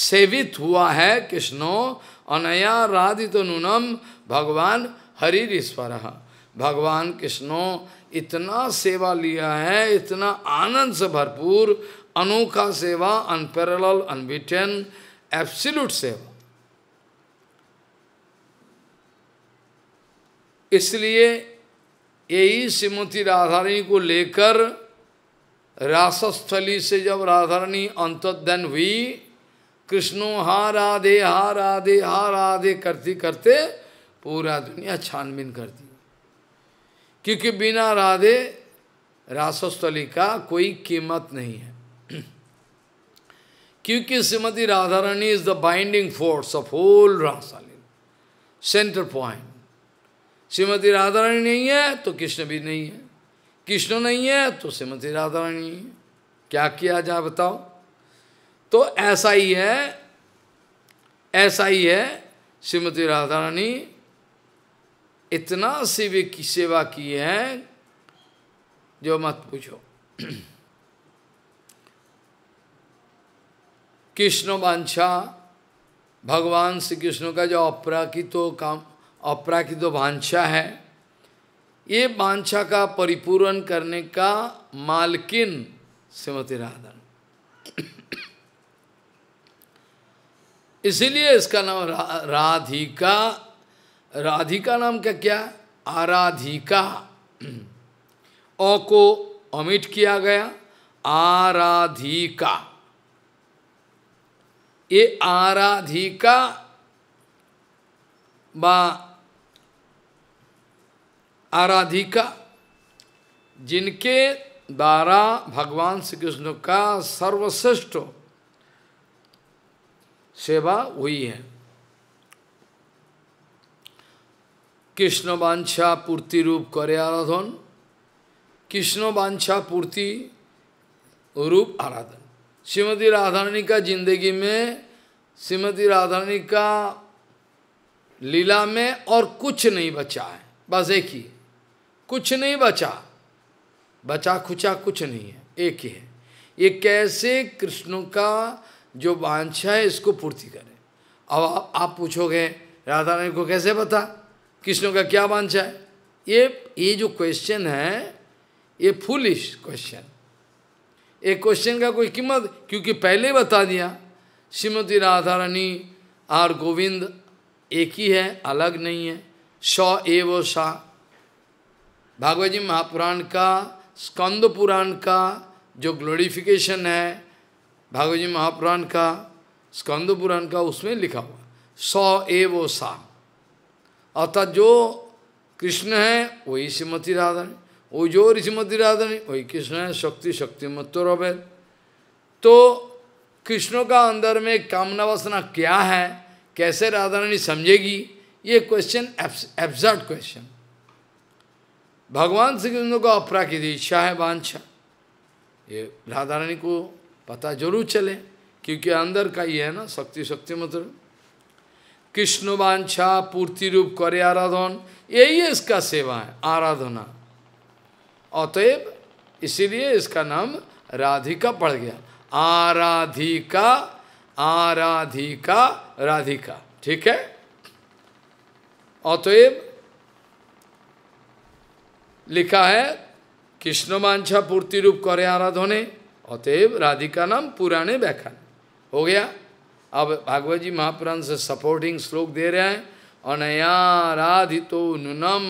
सेवित हुआ है कृष्णो अनया राधित नूनम भगवान हरि भगवान कृष्णो इतना सेवा लिया है इतना आनंद से भरपूर अनोखा सेवा अनपेरल अनबिटन एब्सिल्यूट सेवा इसलिए यही श्रीमती राधारणी को लेकर रासस्थली से जब राधारणी अंतोदन हुई कृष्णो हा राधे हा राधे हा राधे करती करते पूरा दुनिया छानबीन करती क्योंकि बिना राधे रासस्थली का कोई कीमत नहीं है क्योंकि Shrimati Radharani is the binding force of whole रासालीन सेंटर पॉइंट श्रीमती राधारानी नहीं है तो कृष्ण भी नहीं है कृष्ण नहीं है तो श्रीमती राधारानी नहीं है क्या किया जाए बताओ तो ऐसा ही है ऐसा ही है श्रीमती राधारानी इतना सिवे की सेवा की है जो मत पूछो कृष्ण वांछा भगवान श्री कृष्ण का जो अपराकित तो काम अपराकित वांछा है ये वांछा का परिपूर्ण करने का मालकिन श्रीमती राधा इसीलिए इसका नाम रा, राधिका राधिका नाम का क्या आराधिका ओ को अमिट किया गया आराधिका ये आराधिका बा आराधिका जिनके द्वारा भगवान श्री कृष्ण का सर्वश्रेष्ठ सेवा हुई है कृष्ण वांछा पूर्ति रूप करे आराधन कृष्ण वांछा पूर्ति रूप आराधन श्रीमती राधारणी का जिंदगी में श्रीमती राधारणी का लीला में और कुछ नहीं बचा है बस एक ही कुछ नहीं बचा बचा खुचा कुछ नहीं है एक ही है ये कैसे कृष्ण का जो वांछा है इसको पूर्ति करें अब आप, आप पूछोगे राधा रानी को कैसे पता कृष्ण का क्या वांछा है ये ये जो क्वेश्चन है ये फुलिश क्वेश्चन एक क्वेश्चन का कोई कीमत क्योंकि पहले बता दिया श्रीमती राधा रानी और गोविंद एक ही है अलग नहीं है स ए वो शाह भागवत जी महापुराण का स्कंद पुराण का जो ग्लोरिफिकेशन है भागवत जी महापुराण का स्कंद पुराण का उसमें लिखा हुआ सौ ए वो सा अर्थात जो कृष्ण है वही श्रीमती राधा वो जो श्रीमती राधा वही कृष्ण है शक्ति शक्ति मतोरभेद तो कृष्णों का अंदर में कामना वासना क्या है कैसे राधा रानी समझेगी ये क्वेश्चन एब्जर्ट क्वेश्चन भगवान श्री कृष्ण को अपरा की इच्छा है वांछा ये राधा रानी को पता जरूर चले क्योंकि अंदर का ही है ना शक्ति शक्ति मतलब कृष्ण वांछा पूर्ति रूप करे आराधन यही इसका सेवा है आराधना अतएव इसीलिए इसका नाम राधिका पड़ गया आराधिका आराधिका राधिका ठीक है अतएव लिखा है कृष्ण मांछा पूर्ति रूप करे आराधने अतएव राधिका नाम पुराने व्याख्यान हो गया अब भागवत जी महापुराण से सपोर्टिंग श्लोक दे रहे हैं अनया राधितो नूनम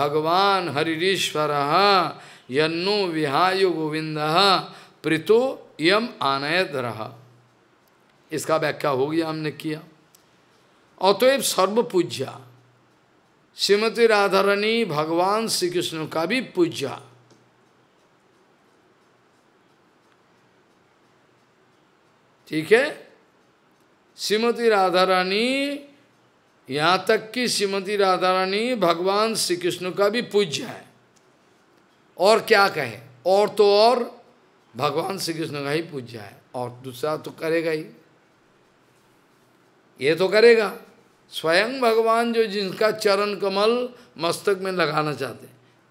भगवान हरिश्वर यन्नु विहाय गोविंद प्रीतो यम आनयत रहा इसका व्याख्या हो गया हमने किया अतएव सर्वपूज्या श्रीमती राधारानी भगवान श्री कृष्ण का भी पूजा ठीक है श्रीमती राधारानी यहां तक कि श्रीमती राधारानी भगवान श्री कृष्ण का भी पूज्य है और क्या कहें और तो और भगवान श्री कृष्ण का ही पूज्य है और दूसरा तो करेगा ही ये तो करेगा स्वयं भगवान जो जिनका चरण कमल मस्तक में लगाना चाहते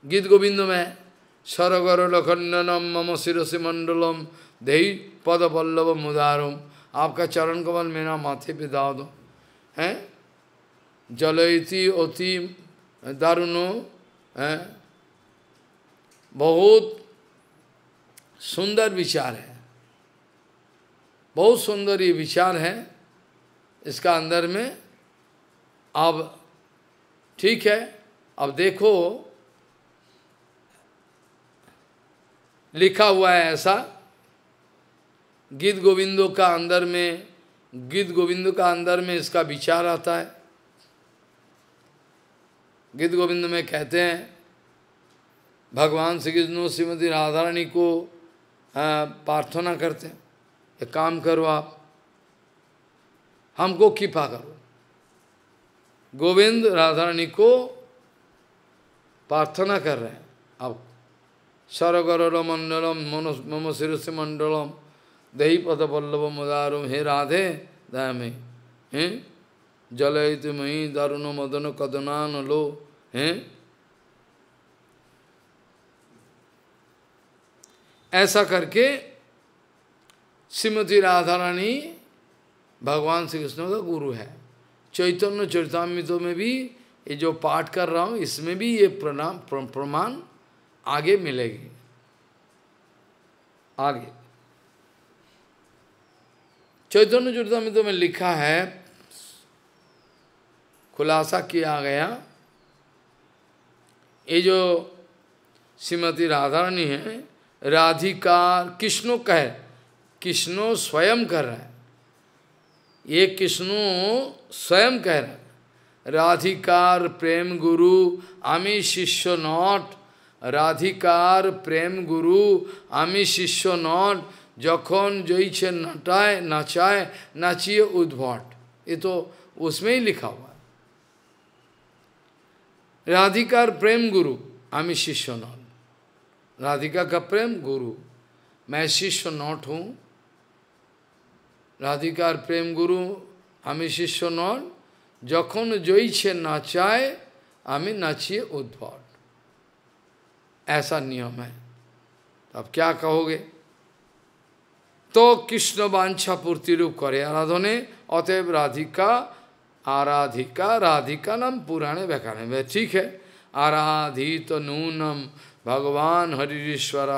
गीत गोविंद में सरगर लखंडनम मम शिरोसी मंडलम दही पद पल्लव मुदारम आपका चरण कमल मेरा माथे पे दाव दो हैं जलती अति दारुणो हैं बहुत सुंदर विचार है बहुत सुंदर ये विचार है इसका अंदर में अब ठीक है अब देखो लिखा हुआ है ऐसा गीत गोविंदो का अंदर में गीत गोविंद का अंदर में इसका विचार आता है गीत गोविंद में कहते हैं भगवान श्री कृष्ण श्रीमती राधारणी को प्रार्थना करते हैं एक काम करो आप हमको कृपा करो गोविंद राधारानी को प्रार्थना कर रहे हैं अब सरगर मंडलम मम शिरस मंडलम दही पद पल्लव मदारुम हे राधे दया में हैं जलय तुम्हें दारुण मदन कदनान लो हैं ऐसा करके श्रीमती राधा रानी भगवान श्री कृष्ण का गुरु है चैतन्य चरितामृतों में भी ये जो पाठ कर रहा हूँ इसमें भी ये प्रणाम प्रमाण आगे मिलेगी आगे चैतन्य चरितमृत में लिखा है खुलासा किया गया ये जो श्रीमती राधारानी है राधिका कृष्णो कह कृष्णो स्वयं कर रहे ये किष्णु स्वयं कह रहे राधिकार प्रेम गुरु आमी शिष्य नॉट राधिकार प्रेम गुरु आमी शिष्य नट যখন জইছে नटाय नाचाय नाचिए उद्भट ये तो उसमें ही लिखा हुआ है राधिकार प्रेम गुरु आमी शिष्य नट राधिका का प्रेम गुरु मैं शिष्य नट हूँ राधिकार प्रेम गुरु हमें शिष्य नन যখন জয়ছে নাচায় আমি उद्भट ऐसा नियम है अब क्या कहोगे तो कृष्ण बांछा पूर्ति रूप करे आराधने अतएव राधिका आराधिका राधिका नाम पुराने व्याकरण में ठीक है आराधित तो नूनम भगवान हरिश्वर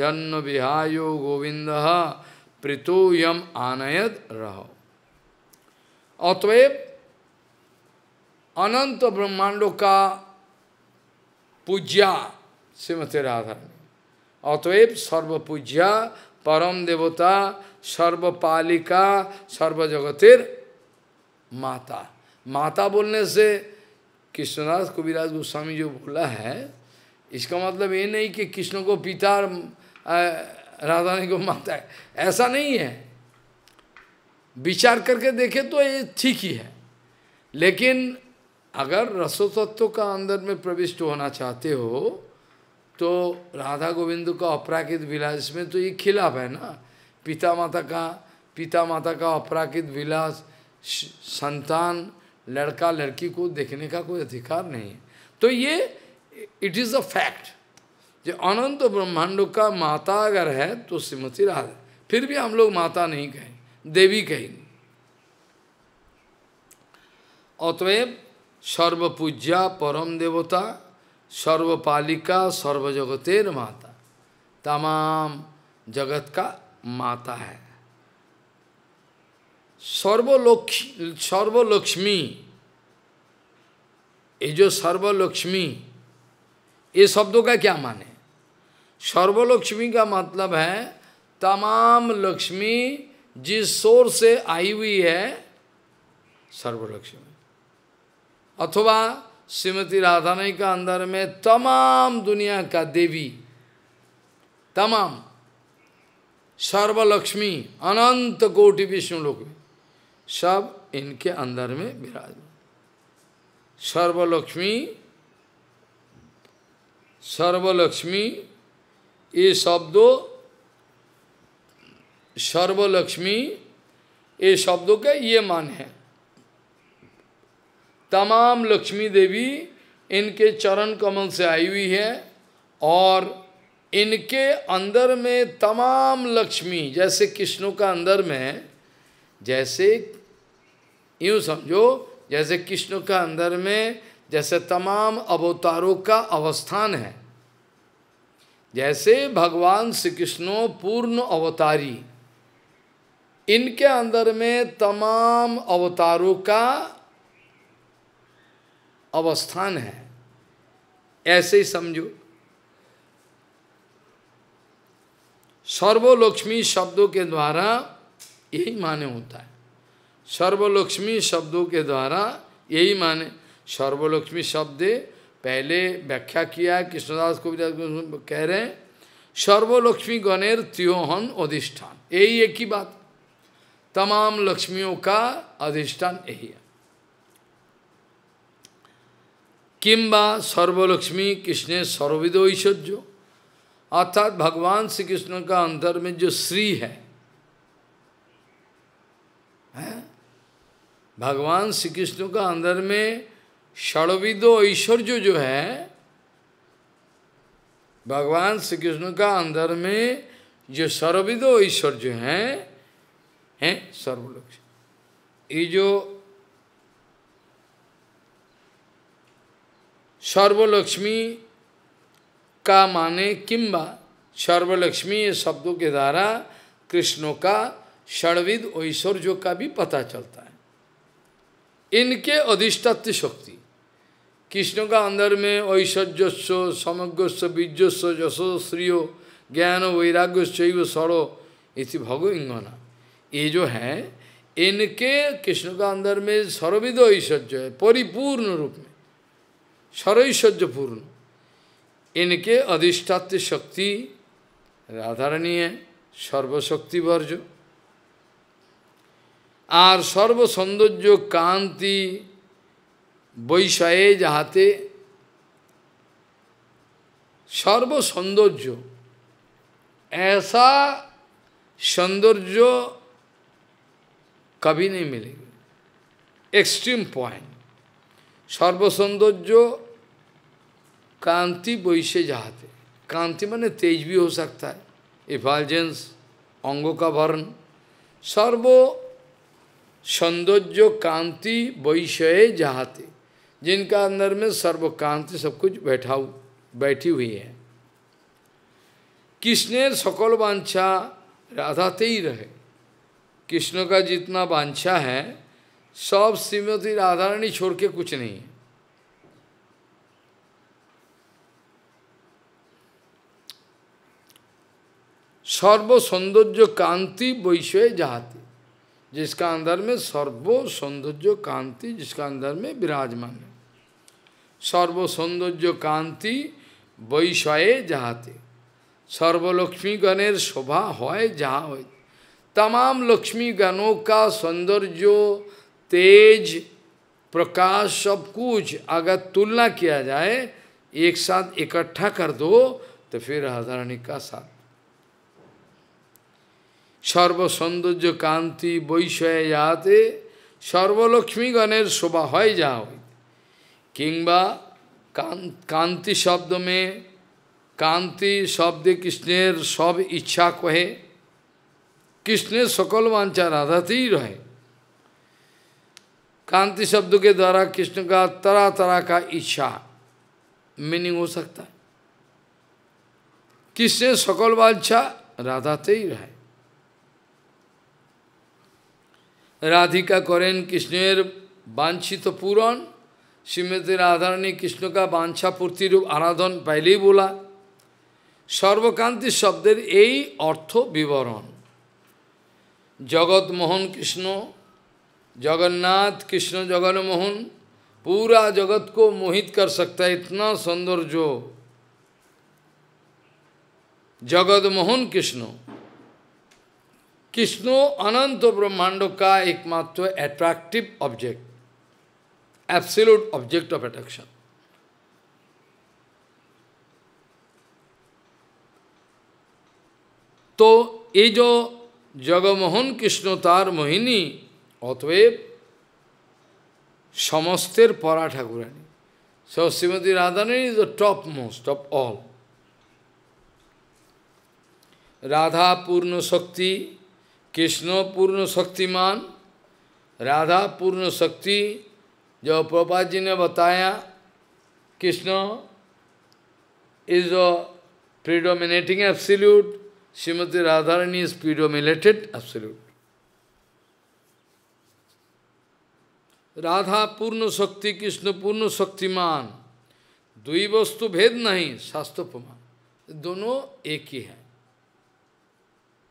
जन्म विहायो गोविंद प्रीतो यम आनयद रहो अतएव अनंत ब्रह्मांडों का पूज्या श्रीमती राधा अतएव सर्वपूज्या परम देवता सर्वपालिका जगतेर माता माता बोलने से कृष्णदास कविराज गोस्वामी जो बोला है इसका मतलब ये नहीं कि कृष्ण को पिता राधा रानी को मानता है ऐसा नहीं है विचार करके देखे तो ये ठीक ही है लेकिन अगर रसोतत्व का अंदर में प्रविष्ट होना चाहते हो तो राधा गोविंद का अपराकित विलास में तो ये खिलाफ है ना पिता माता का पिता माता का अपराकित विलास संतान लड़का लड़की को देखने का कोई अधिकार नहीं है तो ये इट इज़ अ फैक्ट जो अनंत ब्रह्मांड का माता अगर है तो श्रीमती राधे फिर भी हम लोग माता नहीं कहें देवी कहेंगे अतएव सर्वपूज्या परम देवता सर्वपालिका सर्वजगतेर माता तमाम जगत का माता है सर्वलोक्ष सर्वलक्ष्मी ये जो सर्वलक्ष्मी ये शब्दों का क्या माने सर्वलक्ष्मी का मतलब है तमाम लक्ष्मी जिस शोर से आई हुई है सर्वलक्ष्मी अथवा श्रीमती राधानी का अंदर में तमाम दुनिया का देवी तमाम सर्वलक्ष्मी अनंत कोटि विष्णु लोग सब इनके अंदर में विराज सर्वलक्ष्मी सर्वलक्ष्मी ये शब्दों सर्वलक्ष्मी ये शब्दों का ये मान है तमाम लक्ष्मी देवी इनके चरण कमल से आई हुई है और इनके अंदर में तमाम लक्ष्मी जैसे कृष्णों का अंदर में जैसे यूँ समझो जैसे कृष्ण का अंदर में जैसे तमाम अवतारों का अवस्थान है जैसे भगवान श्री कृष्णो पूर्ण अवतारी इनके अंदर में तमाम अवतारों का अवस्थान है ऐसे ही समझो सर्वलक्ष्मी शब्दों के द्वारा यही माने होता है सर्वलक्ष्मी शब्दों के द्वारा यही माने सर्वलक्ष्मी शब्द पहले व्याख्या किया कृष्णदास को कह रहे हैं सर्वलक्ष्मी गणेर त्योहन अधिष्ठान यही एक ही बात तमाम लक्ष्मियों का अधिष्ठान यही है किंबा सर्वलक्ष्मी कृष्ण सर्वविदो ऐश्वर्य अर्थात भगवान श्री कृष्ण का अंतर में जो श्री है, है? भगवान श्री कृष्ण का अंदर में षड़विदो ऐश्वर्य जो है भगवान श्री कृष्ण का अंदर में जो सर्वविदो ऐश्वर्य है हैं सर्वलोक ये जो सर्वलक्ष्मी का माने किम्बा सर्वलक्ष्मी ये शब्दों के द्वारा कृष्णों का षणविद ऐश्वर्यों का भी पता चलता है इनके अधिष्ठात्य शक्ति कृष्ण का अंदर में ऐश्वर्यस्व समग्रस्व बीजस्व यशो श्रिय ज्ञान वैराग्य शैव सड़ो इसी भगो इंगना ये जो है इनके कृष्ण का अंदर में सर्विद ऐश्वर्य है परिपूर्ण रूप में सर्वैश्वर्यपूर्ण इनके अधिष्ठात्य शक्ति রাধারানী সর্বশক্তি বর্জ আর সর্বসৌন্দর্য কান্তি जहाते सर्व सौंदर्य ऐसा सौंदर्य कभी नहीं मिलेगा एक्सट्रीम पॉइंट सर्व सौंदर्य कांति वैसे जहाते कांति माने तेज भी हो सकता है इफालजेंस अंगों का वर्ण सर्व सौंदर्य कांति वैषय जहाते जिनका अंदर में सर्वकांति सब कुछ बैठा बैठी हुई है कृष्ण सकल वांछा राधाते ही रहे कृष्ण का जितना वांछा है सब श्रीमती राधारणी छोड़ के कुछ नहीं है सर्व सौंदर्य कांति वैश्वे जहाती जिसका अंदर में सर्व सौंदर्य कांति जिसका अंदर में विराजमान है सर्व सौंदर्य कांति वैषये जहाते सर्वलक्ष्मी गणेर शोभा होय जहाँ हो तमाम लक्ष्मी गणों का सौंदर्य तेज प्रकाश सब कुछ अगर तुलना किया जाए एक साथ इकट्ठा कर दो तो फिर राधारानी का साथ सर्व सौंदर्य कांति वैषय जाते सर्वलक्ष्मी गणेर शोभा हो जाओ किंबा कांति शब्द में कांति शब्द कृष्णेर सब इच्छा कहे कृष्ण सकल वांछा राधाते ही रहे कांति शब्द के द्वारा कृष्ण का तरह तरह का इच्छा मीनिंग हो सकता है कृष्ण सकल वांछा राधाते ही रहे राधिका करें कृष्णेर वांछित पूरण শ্রীমতী রাধারণী কৃষ্ণ কা বাঞ্ছা পূর্তিরূপ আরাধন পাইলেই বলা সর্বকান্তি শব্দের এই অর্থ বিবরণ জগৎমোহন কৃষ্ণ জগন্নাথ কৃষ্ণ জগন্মোহন পুরা জগৎকে মোহিত কর সকত ইতনা সৌন্দর্য জগৎমোহন কৃষ্ণ কৃষ্ণ অনন্ত ব্রহ্মাণ্ড কা একমাত্র attractive object absolute object of attraction. তো এই যে জগমোহন কৃষ্ণ তার মোহিনী অতএব সমস্তের পরা ঠাকুরানী so Shrimati Radharani is the top most of all Radha পূর্ণ শক্তি কৃষ্ণ পূর্ণ শক্তিমান রাধা পূর্ণ শক্তি जो प्रभा जी ने बताया Krishna is a predominating absolute, Shrimati Radharani is predominated absolute. Radha पूर्ण शक्ति कृष्ण पूर्ण शक्तिमान दुई वस्तु भेद नहीं शास्त्र प्रमाण दोनों एक ही है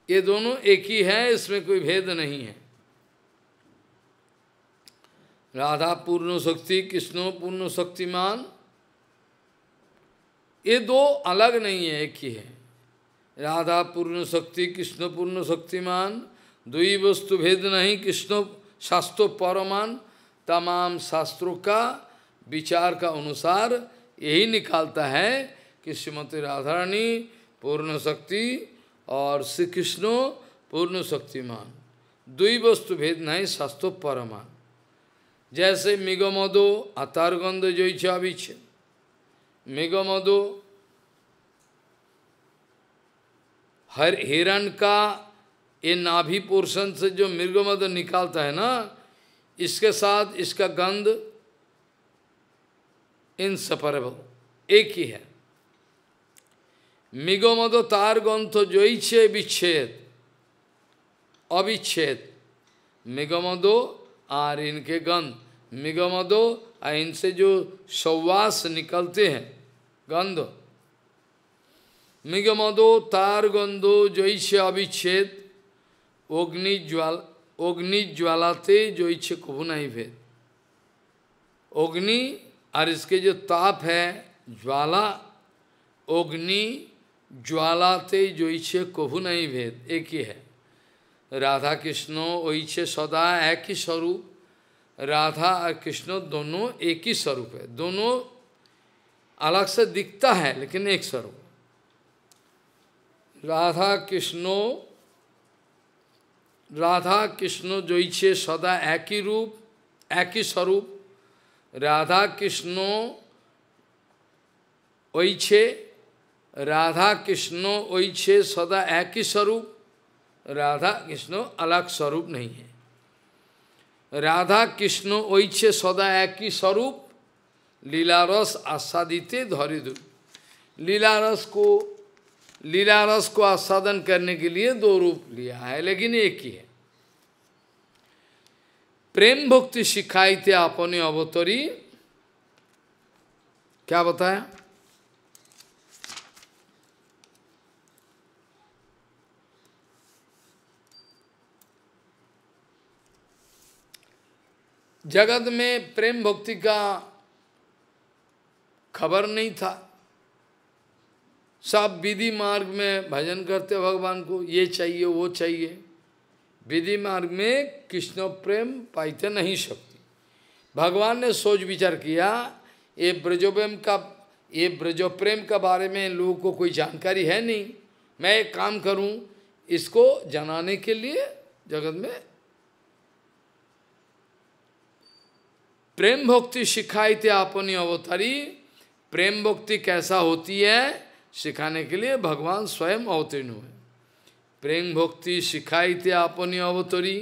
ये दोनों एक ही है इसमें कोई भेद नहीं है राधा पूर्ण शक्ति कृष्ण पूर्ण शक्तिमान ये दो अलग नहीं है एक ही है राधा पूर्ण शक्ति कृष्ण पूर्ण शक्तिमान दुई वस्तु भेद नहीं कृष्ण शास्त्रो परमान तमाम शास्त्रों का विचार का अनुसार यही निकालता है कि श्रीमती राधारानी पूर्ण शक्ति और श्री कृष्ण पूर्ण शक्तिमान दुई वस्तु भेद नहीं शास्त्रो परमान जैसे मिगमदो अतारगंध जोईचाविच मिगमदो हर हिरण का ये नाभि पोर्शन से जो मृगमद निकालता है ना इसके साथ इसका गंध इनसपरेबल एक ही है मिगमद तार गंथ छे विच्छेद अविच्छेद मिगमदो और इनके गंध मिगमदो और इनसे जो सौवास निकलते हैं गंध मिगमदो तार गंधो जैसे अभिच्छेद अग्नि ज्वाल अग्नि ज्वालाते जो इच्छे भेद अग्नि और इसके जो ताप है ज्वाला अग्नि ज्वालाते जो इच्छे कुभुनाई भेद एक ही है राधा कृष्ण ओइछे सदा एक ही स्वरूप राधा और कृष्ण दोनों एक ही स्वरूप है दोनों अलग से दिखता है लेकिन एक स्वरूप राधा कृष्णो राधा कृष्ण जो इच्छे सदा एक ही रूप एक ही स्वरूप राधा कृष्ण ओइछे राधा कृष्ण ओइछे सदा एक ही स्वरूप राधा कृष्ण अलग स्वरूप नहीं है राधा कृष्ण ओच्छे सदा एक ही स्वरूप लीलारस आस्वादित धैर्य लीलारस को लीलारस को आस्वादन करने के लिए दो रूप लिया है लेकिन एक ही है प्रेम भक्ति सिखाई थे अपने अवतरी क्या बताया जगत में प्रेम भक्ति का खबर नहीं था सब विधि मार्ग में भजन करते भगवान को ये चाहिए वो चाहिए विधि मार्ग में कृष्ण प्रेम पाते नहीं सकती भगवान ने सोच विचार किया ये ब्रजोप्रेम का ये ब्रजोप्रेम के बारे में लोगों को कोई जानकारी है नहीं मैं एक काम करूं इसको जनाने के लिए जगत में प्रेम भक्ति सिखाई थे अपनी अवतारी प्रेम भक्ति कैसा होती है सिखाने के लिए भगवान स्वयं अवतीर्ण हुए प्रेम भक्ति सिखाई थे आपने अवतरी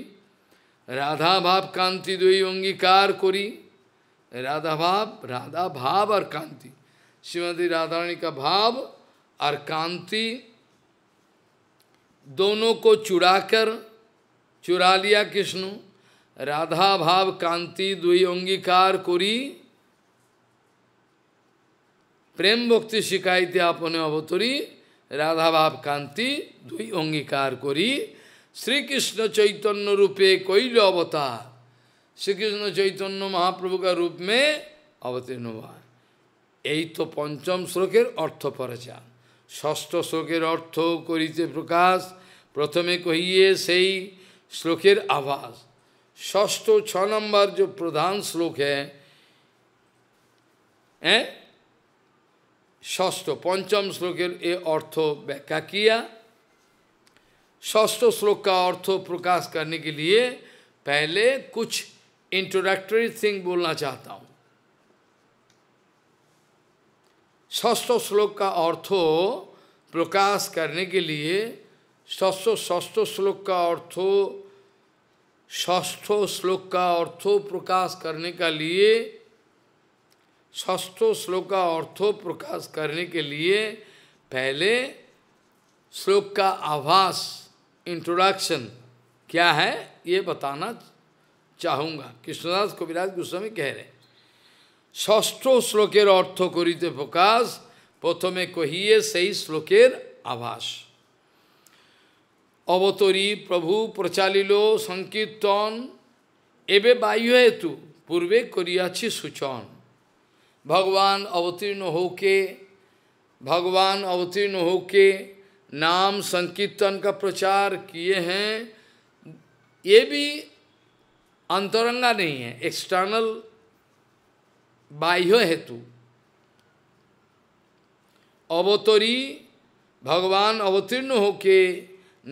राधा भाव कांति दुई अंगीकार करी राधा भाव राधा भाव और कांति श्रीमती राधारणी का भाव और कांति दोनों को चुराकर चुरा लिया कृष्ण রাধা ভাব কান্তি দুই অঙ্গীকার করি প্রেম ভক্তি শিখাইতে আপনে অবতরি রাধা কান্তি দুই অঙ্গীকার করি শ্রীকৃষ্ণ চৈতন্য রূপে কৈল অবতার শ্রীকৃষ্ণ চৈতন্য মহাপ্রভুকার রূপ মে অবতীর্ণ হওয়া এই তো পঞ্চম শ্লোকের অর্থ পরেছা ষষ্ঠ শ্লোকের অর্থ করিতে প্রকাশ প্রথমে কহিয়ে সেই শ্লোকের আভাস ष्ठ छ नंबर जो प्रधान श्लोक है ष्ठ पंचम श्लोक ये अर्थ व्याख्या किया ष्ठ श्लोक का अर्थ प्रकाश करने के लिए पहले कुछ इंट्रोडक्टरी थिंग बोलना चाहता हूं ष्ठ श्लोक का अर्थ प्रकाश करने के लिए ष्ठ षष्ठ श्लोक का अर्थ ष्ठ श्लोक का अर्थो प्रकाश करने का लिए ष्ठ श्लोक का अर्थो प्रकाश करने के लिए पहले श्लोक का आभास इंट्रोडक्शन क्या है ये बताना चाहूँगा कृष्णदास कविराज गोस्वामी कह रहे ষষ্ঠ শ্লোকের অর্থ प्रकाश প্রকাশ প্রথমে কহিয়ে सही श्लोकर आभास अवतरी प्रभु प्रचालिलो संकीर्तन एवे बाह्य हेतु पूर्वे करिया सूचन भगवान अवतीर्ण होके भगवान अवतीर्ण होके नाम संकीर्तन का प्रचार किए हैं ये भी अंतरंगा नहीं है एक्सटर्नल बाह्य हेतु अवतरी भगवान अवतीर्ण होके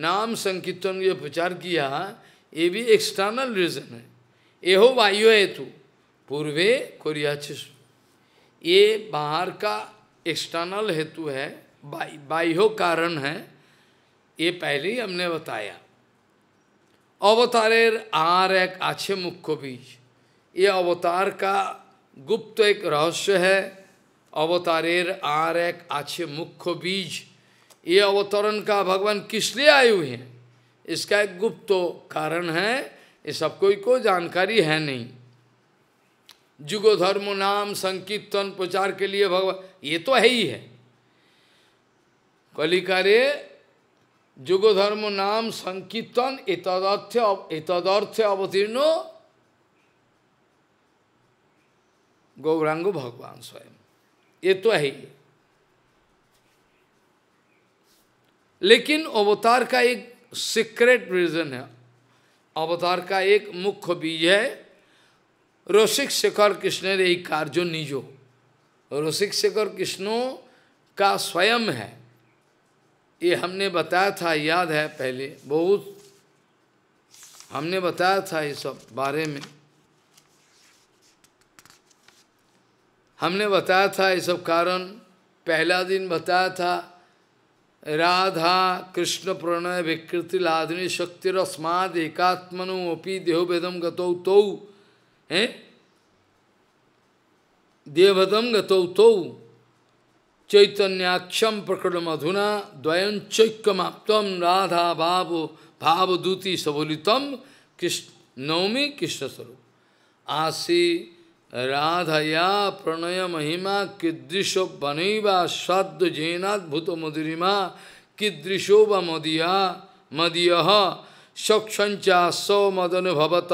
नाम संकीर्तन ये प्रचार किया ये भी एक्सटर्नल रीजन है एहो वायु हेतु पूर्वे कोरिया ये बाहर का एक्सटर्नल हेतु है बाह्यो कारण है ये पहले ही हमने बताया अवतारे आर एक आछे मुख्य बीज ये अवतार का गुप्त एक रहस्य है अवतारेर आर एक आछे मुख्य बीज ये अवतरण का भगवान किस लिए आए हुए हैं इसका एक गुप्त तो कारण है ये सब कोई को जानकारी है नहीं जुगो धर्म नाम संकीर्तन प्रचार के लिए भगवान ये तो है ही है कलिकारे जुगो धर्म नाम संकीर्तन एतदर्थ एतदर्थ अवतीर्ण गौरांग भगवान स्वयं ये तो है ही लेकिन अवतार का एक सीक्रेट रीजन है अवतार का एक मुख्य बीज है रोसिक शेखर कृष्ण रे कार्यो निजो रोसिक शेखर कृष्णो का स्वयं है ये हमने बताया था याद है पहले बहुत हमने बताया था ये सब बारे में हमने बताया था ये सब कारण पहला दिन बताया था राधा कृष्ण प्रणय विकृति लाधनी शक्ति रस्माद एकात्मनो अपी देहो वेदम गतौ तौ हैं देवदम गतौ तौ चैतन्याक्षम प्रकट मधुना द्वयं चैक्यमाप्तम राधा भाव भावदूति सबलितम कृष्ण नवमी कृष्ण स्वरूप आसी राधया प्रणय महिमा कीदृशो बनैवा सद्द जैनाद्भुत मधुरिमा कीदृशो व मदिया मदीय सक्षंचा सौ मदनुभवत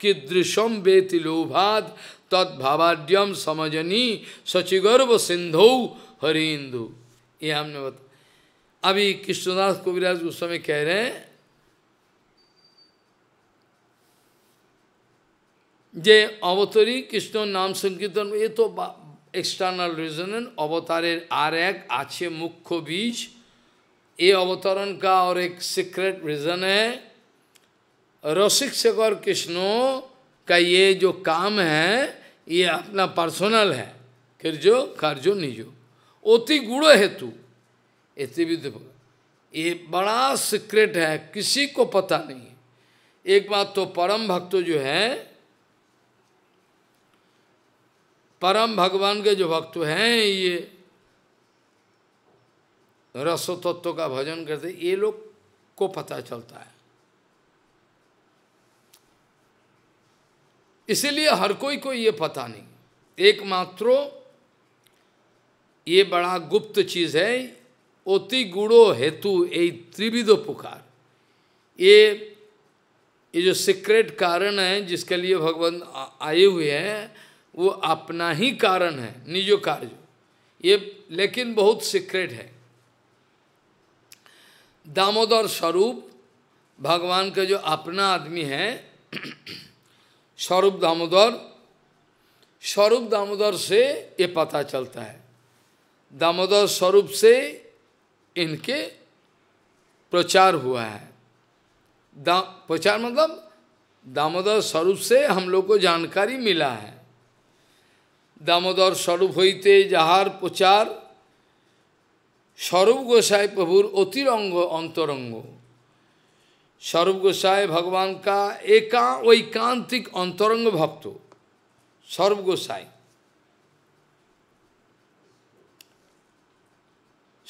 कीदृशम वेति लोभाद तद्भावाड्यम समझनी सचिगर्भ सिंधु हरिंदु ये हमने बता अभी कृष्णदास कविराज उस समय कह रहे हैं যে অবতারী কৃষ্ণ নাম সংকীর্তন এ তো এক্সটার্নাল রিজনেন अवतारे আর এক আছে মুখ্য बीज ये अवतरण का और एक सिक्रेट रीजन है रसिक्षक शेखर कृष्णो का ये जो काम है ये अपना पर्सनल है किरजो कर्जो निजो अति गुण हेतु इति ये बड़ा सिक्रेट है किसी को पता नहीं एक बात तो परम भक्त जो है परम भगवान के जो भक्त हैं ये रसो तत्व का भजन करते ये लोग को पता चलता है इसलिए हर कोई को ये पता नहीं एकमात्रो ये बड़ा गुप्त चीज है अति गुड़ो हेतु ये त्रिविदो पुकार ये ये जो सीक्रेट कारण है जिसके लिए भगवान आए हुए हैं वो अपना ही कारण है निजो कार्य ये लेकिन बहुत सीक्रेट है दामोदर स्वरूप भगवान का जो अपना आदमी है स्वरूप दामोदर स्वरूप दामोदर से ये पता चलता है दामोदर स्वरूप से इनके प्रचार हुआ है दा प्रचार मतलब दामोदर स्वरूप से हम लोग को जानकारी मिला है দামোদর স্বরূপ হইতে যাহার প্রচার স্বরূপ গোসাই প্রভুর অতিরঙ্গ অন্তরঙ্গ স্বরূপ গোসাই ভগবান কা একা ঐকান্তিক অন্তরঙ্গ ভক্ত স্বরূপ গোসাই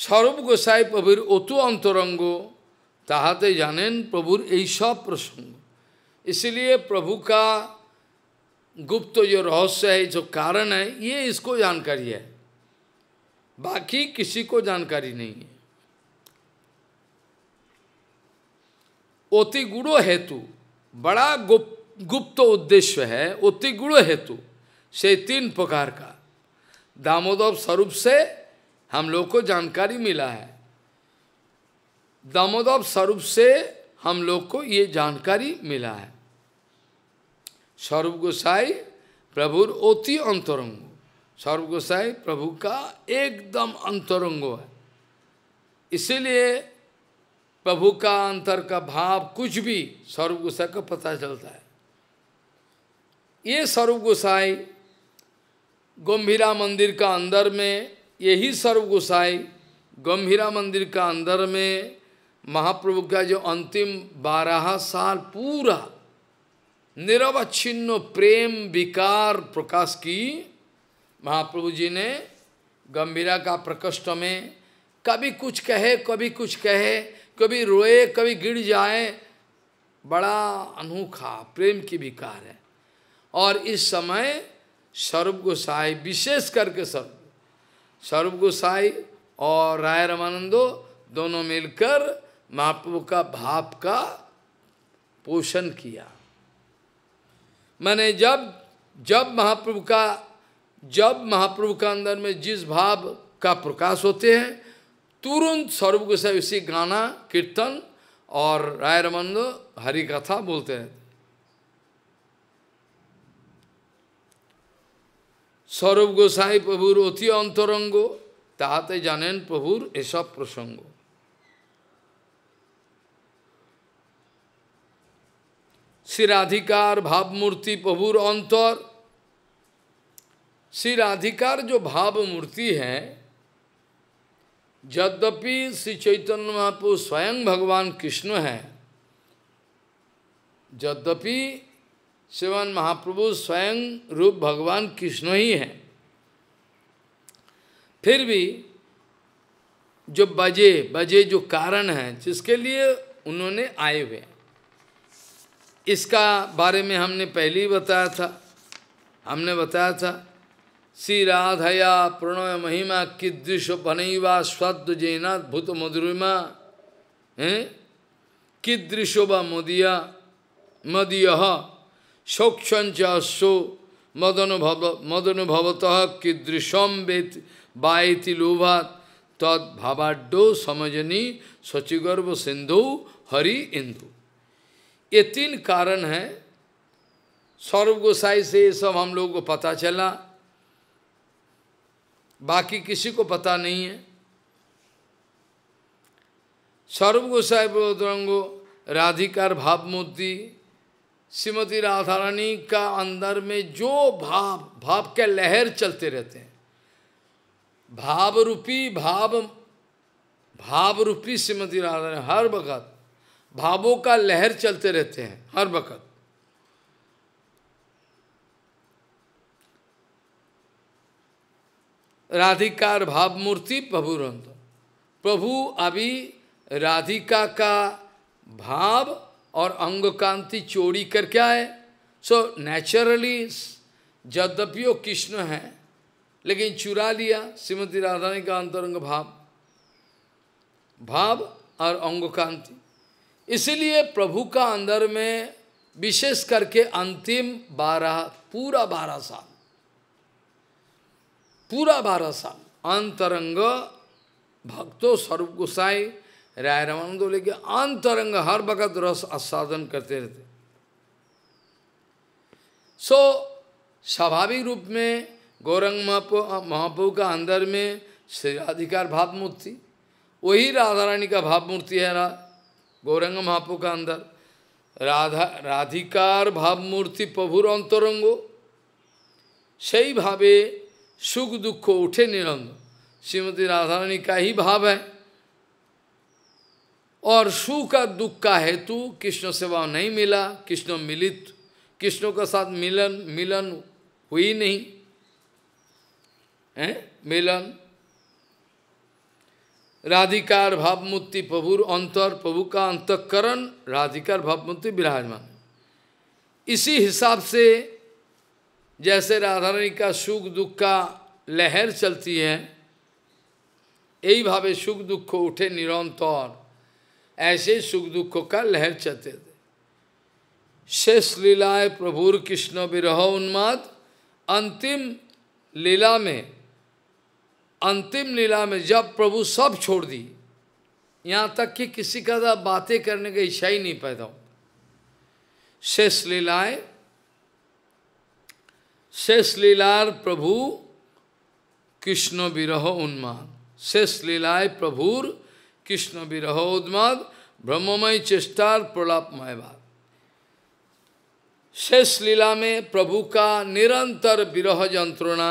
স্বরূপ গোসাই প্রভুর অতু অন্তরঙ্গ তাহাতে জানেন প্রভুর এই সব প্রসঙ্গ ইসিলিয়ে প্রভুকা गुप्त जो रहस्य है जो कारण है ये इसको जानकारी है बाकी किसी को जानकारी नहीं है ओतिगुड़ो हेतु बड़ा गुप, गुप्त उद्देश्य है अति हेतु से तीन प्रकार का दामोदर स्वरूप से हम लोग को जानकारी मिला है दामोदर स्वरूप से हम लोग को ये जानकारी मिला है स्वरूप गोसाई प्रभुर अति अंतरंग स्वरूप गोसाई प्रभु का एकदम अंतरंग है इसलिए प्रभु का अंतर का भाव कुछ भी स्वरूप गोसाई का पता चलता है ये स्वरूप गोसाई गंभीरा मंदिर का अंदर में यही सर्व गोसाई गंभीरा मंदिर का अंदर में महाप्रभु का जो अंतिम बारह साल पूरा निरवच्छिन्न प्रेम विकार प्रकाश की महाप्रभु जी ने गंभीरा का प्रकष्ट में कभी कुछ कहे कभी कुछ कहे कभी रोए कभी गिर जाए बड़ा अनोखा प्रेम की विकार है और इस समय सर्व गोसाई विशेष करके सर्व सर्व गोसाई और राय रामानंदो दोनों मिलकर महाप्रभु का भाव का पोषण किया मैंने जब जब महाप्रभु का जब महाप्रभु का अंदर में जिस भाव का प्रकाश होते हैं तुरंत स्वरूप गोसाई उसी गाना कीर्तन और राय रमंद हरि कथा बोलते हैं सौरभ गोसाई प्रभुर अति अंतरंग ताते जानेन प्रभुर ऐसा प्रसंगो श्री राधिकार भावमूर्ति प्रभुर अंतर श्री राधिकार जो भाव मूर्ति है यद्यपि श्री चैतन्य महापु स्वयं भगवान कृष्ण है यद्यपि श्रीवन महाप्रभु स्वयं रूप भगवान कृष्ण ही है फिर भी जो बजे बजे जो कारण है जिसके लिए उन्होंने आए हुए हैं इसका बारे में हमने पहले ही बताया था हमने बताया था श्री राधया प्रणय महिमा किदृश बनैवा स्वद्वजेना भूत मधुरिमा हैं किदृशो व मोदिया मदीय सौक्षंच अश्व मदनुभव मदनुभवत किदृशम वेत बायति लोभात तद भावाड्यो समझनी सचिगर्भ सिंधु हरि इंदु ये तीन कारण हैं सौरभ गोसाई से ये सब हम लोगों को पता चला बाकी किसी को पता नहीं है सौरभ गोसाई बोधरंगो राधिकार भावमूर्ति श्रीमती राधा रानी का अंदर में जो भाव भाव के लहर चलते रहते हैं भाव रूपी भाव भाव रूपी श्रीमती राधा रानी हर वक्त भावों का लहर चलते रहते हैं हर वक्त राधिकार भाव मूर्ति प्रभु रंत प्रभु अभी राधिका का भाव और अंग कांति चोरी करके आए सो नेचुरली वो कृष्ण है लेकिन चुरा लिया श्रीमती राधानी का अंतरंग भाव भाव और अंग कांति इसीलिए प्रभु का अंदर में विशेष करके अंतिम बारह पूरा बारह साल पूरा बारह साल अंतरंग भक्तों स्वरूप गोसाई राय रमानंद लेके अंतरंग हर वक्त रस आस्वादन करते रहते सो so, स्वाभाविक रूप में गौरंग महाप्रभु का अंदर में श्री राधिकार भावमूर्ति वही राधा रानी का भावमूर्ति है रा, गौरंग महापू का अंदर राधा राधिकार भावमूर्ति प्रभुर अंतरंग सही भावे सुख दुख उठे निरंग श्रीमती राधारानी का ही भाव है और सुख और दुख का हेतु कृष्ण सेवा नहीं मिला कृष्ण मिलित कृष्ण के साथ मिलन मिलन हुई नहीं है मिलन राधिकार भावमूर्ति प्रभुर अंतर प्रभु का अंतकरण राधिकार भावमूर्ति विराजमान इसी हिसाब से जैसे राधारणी का सुख दुख का लहर चलती है यही भावे सुख दुख उठे निरंतर ऐसे सुख दुख का लहर चलते थे शेष लीलाए प्रभुर कृष्ण विरह उन्माद अंतिम लीला में अंतिम लीला में जब प्रभु सब छोड़ दी यहाँ तक कि किसी का बातें करने का इच्छा ही नहीं पैदा हो शेष लीलाएं शेष लीलार प्रभु कृष्ण विरह उन्माद शेष लीलाय प्रभुर कृष्ण विरह उन्माद ब्रह्ममय चेष्टार प्रलापमय बात शेष लीला में प्रभु का निरंतर विरह यंत्रणा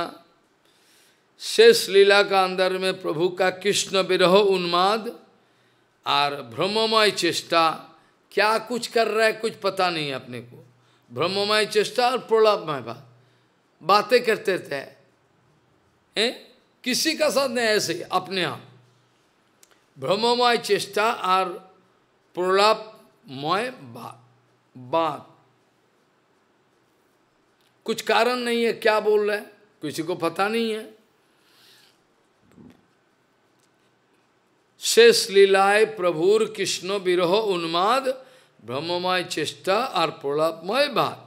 शेष लीला का अंदर में प्रभु का कृष्ण विरह उन्माद और भ्रममय चेष्टा क्या कुछ कर रहा है कुछ पता नहीं है अपने को भ्रममय चेष्टा और प्रलापमय बात बातें करते रहते हैं किसी का साथ नहीं ऐसे अपने आप भ्रममय चेष्टा और प्रलापमय बात बात कुछ कारण नहीं है क्या बोल रहा है किसी को पता नहीं है शेष लीलाय प्रभुर कृष्ण विरह उन्माद ब्रह्ममय चेष्टा और प्रलापमय बात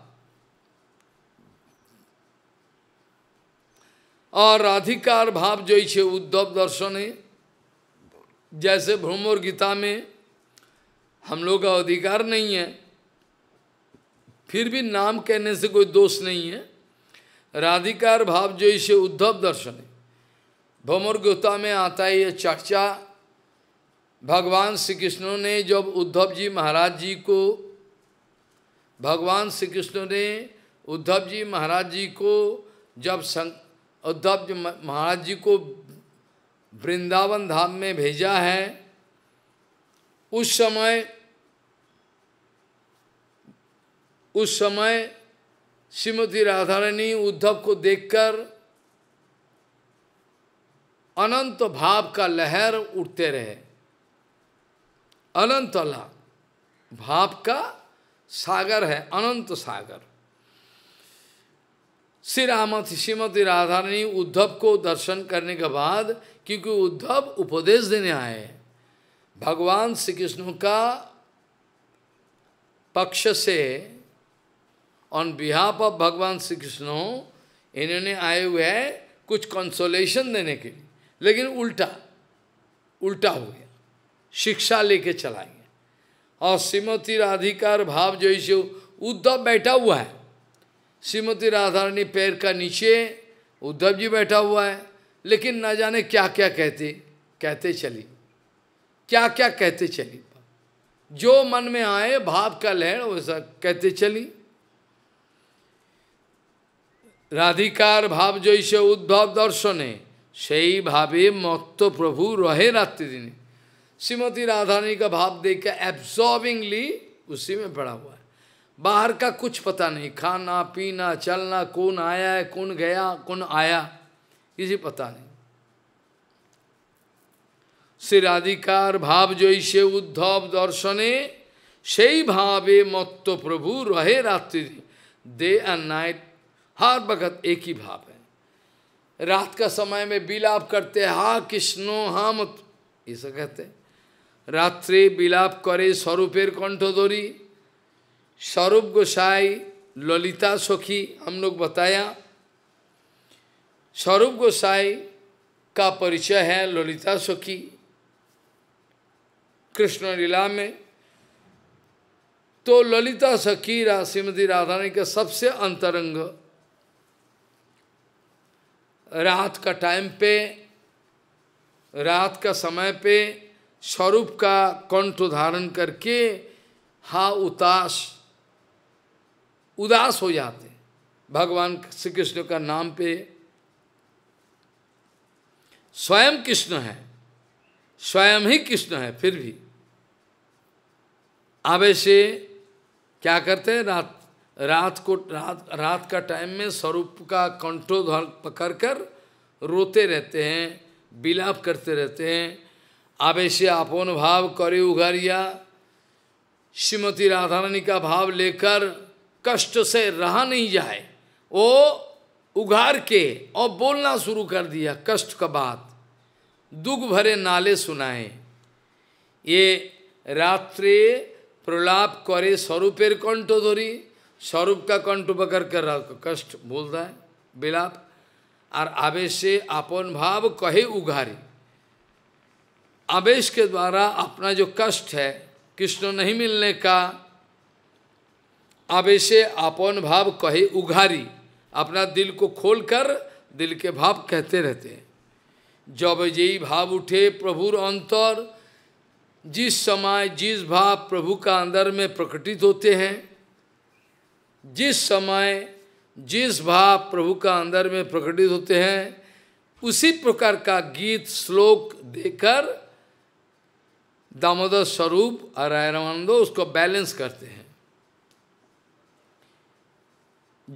और राधिकार भाव जो है उद्धव दर्शन है जैसे भ्रम और गीता में हम लोग का अधिकार नहीं है फिर भी नाम कहने से कोई दोष नहीं है राधिकार भाव जो इसे उद्धव दर्शन है भ्रमर गीता में आता है ये चर्चा भगवान श्री कृष्ण ने जब उद्धव जी महाराज जी को भगवान श्री कृष्ण ने उद्धव जी महाराज जी को जब सं उद्धव जी महाराज जी को वृंदावन धाम में भेजा है उस समय उस समय श्रीमती राधारानी उद्धव को देखकर अनंत भाव का लहर उठते रहे अनंत अल्लाह भाप का सागर है अनंत सागर श्री रामती श्रीमती राधारणी उद्धव को दर्शन करने के बाद क्योंकि उद्धव उपदेश देने आए भगवान श्री कृष्ण का पक्ष से ऑन बिहाफ ऑफ भगवान श्री कृष्ण इन्होंने आए हुए हैं कुछ कंसोलेशन देने के लिए लेकिन उल्टा उल्टा हो गया शिक्षा लेके चलाएंगे और श्रीमती राधिकार भाव जैसे उद्धव बैठा हुआ है श्रीमती राधारणी पैर का नीचे उद्धव जी बैठा हुआ है लेकिन न जाने क्या क्या कहते कहते चली क्या क्या कहते चली जो मन में आए भाव का लहर वैसा कहते चली राधिकार भाव जैसे उद्भव दर्शने भावे ভাবে মত্ত प्रभु रहे রাত্রিদিনে श्रीमती राधानी का भाव देख के एब्जॉर्बिंगली उसी में पड़ा हुआ है बाहर का कुछ पता नहीं खाना पीना चलना कौन आया है कौन गया कौन आया किसी पता नहीं राधिकार भाव जो इसे उद्धव दर्शने से ही भावे मत्त प्रभु रहे रात्रि डे एंड नाइट हर वक्त एक ही भाव है रात का समय में बिलाप करते हा कृष्णो हा मत ऐसा कहते हैं রাত্রে करे করে স্বরূপের কণ্ঠধরি स्वरूप गोसाई ललिता सखी हम लोग बताया स्वरूप गोसाई का परिचय है ललिता सखी कृष्ण लीला में तो ललिता सखी श्रीमती राधारानी के सबसे अंतरंग रात का टाइम पे रात का समय पे स्वरूप का कंठ धारण करके हा उतास उदास हो जाते भगवान श्री कृष्ण का नाम पे स्वयं कृष्ण है स्वयं ही कृष्ण है फिर भी आवेशे क्या करते हैं रात रात को रात रात का टाइम में स्वरूप का कंठो पकड़ कर रोते रहते हैं बिलाप करते रहते हैं आवेश अपन भाव करे उघरिया श्रीमती राधा रानी का भाव लेकर कष्ट से रहा नहीं जाए वो उघार के और बोलना शुरू कर दिया कष्ट का बात दुख भरे नाले सुनाए ये रात्रे प्रलाप करे स्वरूपेर कंठ धोरी स्वरूप का कंठ पकड़ कर कष्ट बोलता है बिलाप और आवेश आपन भाव कहे उघारी आवेश के द्वारा अपना जो कष्ट है कृष्ण नहीं मिलने का आवेशे आपन भाव कहे उघारी अपना दिल को खोलकर दिल के भाव कहते रहते हैं जब जयी भाव उठे प्रभुर अंतर जिस समय जिस भाव प्रभु का अंदर में प्रकटित होते हैं जिस समय जिस भाव प्रभु का अंदर में प्रकटित होते हैं उसी प्रकार का गीत श्लोक देकर दामोदर स्वरूप और रामानंदो उसको बैलेंस करते हैं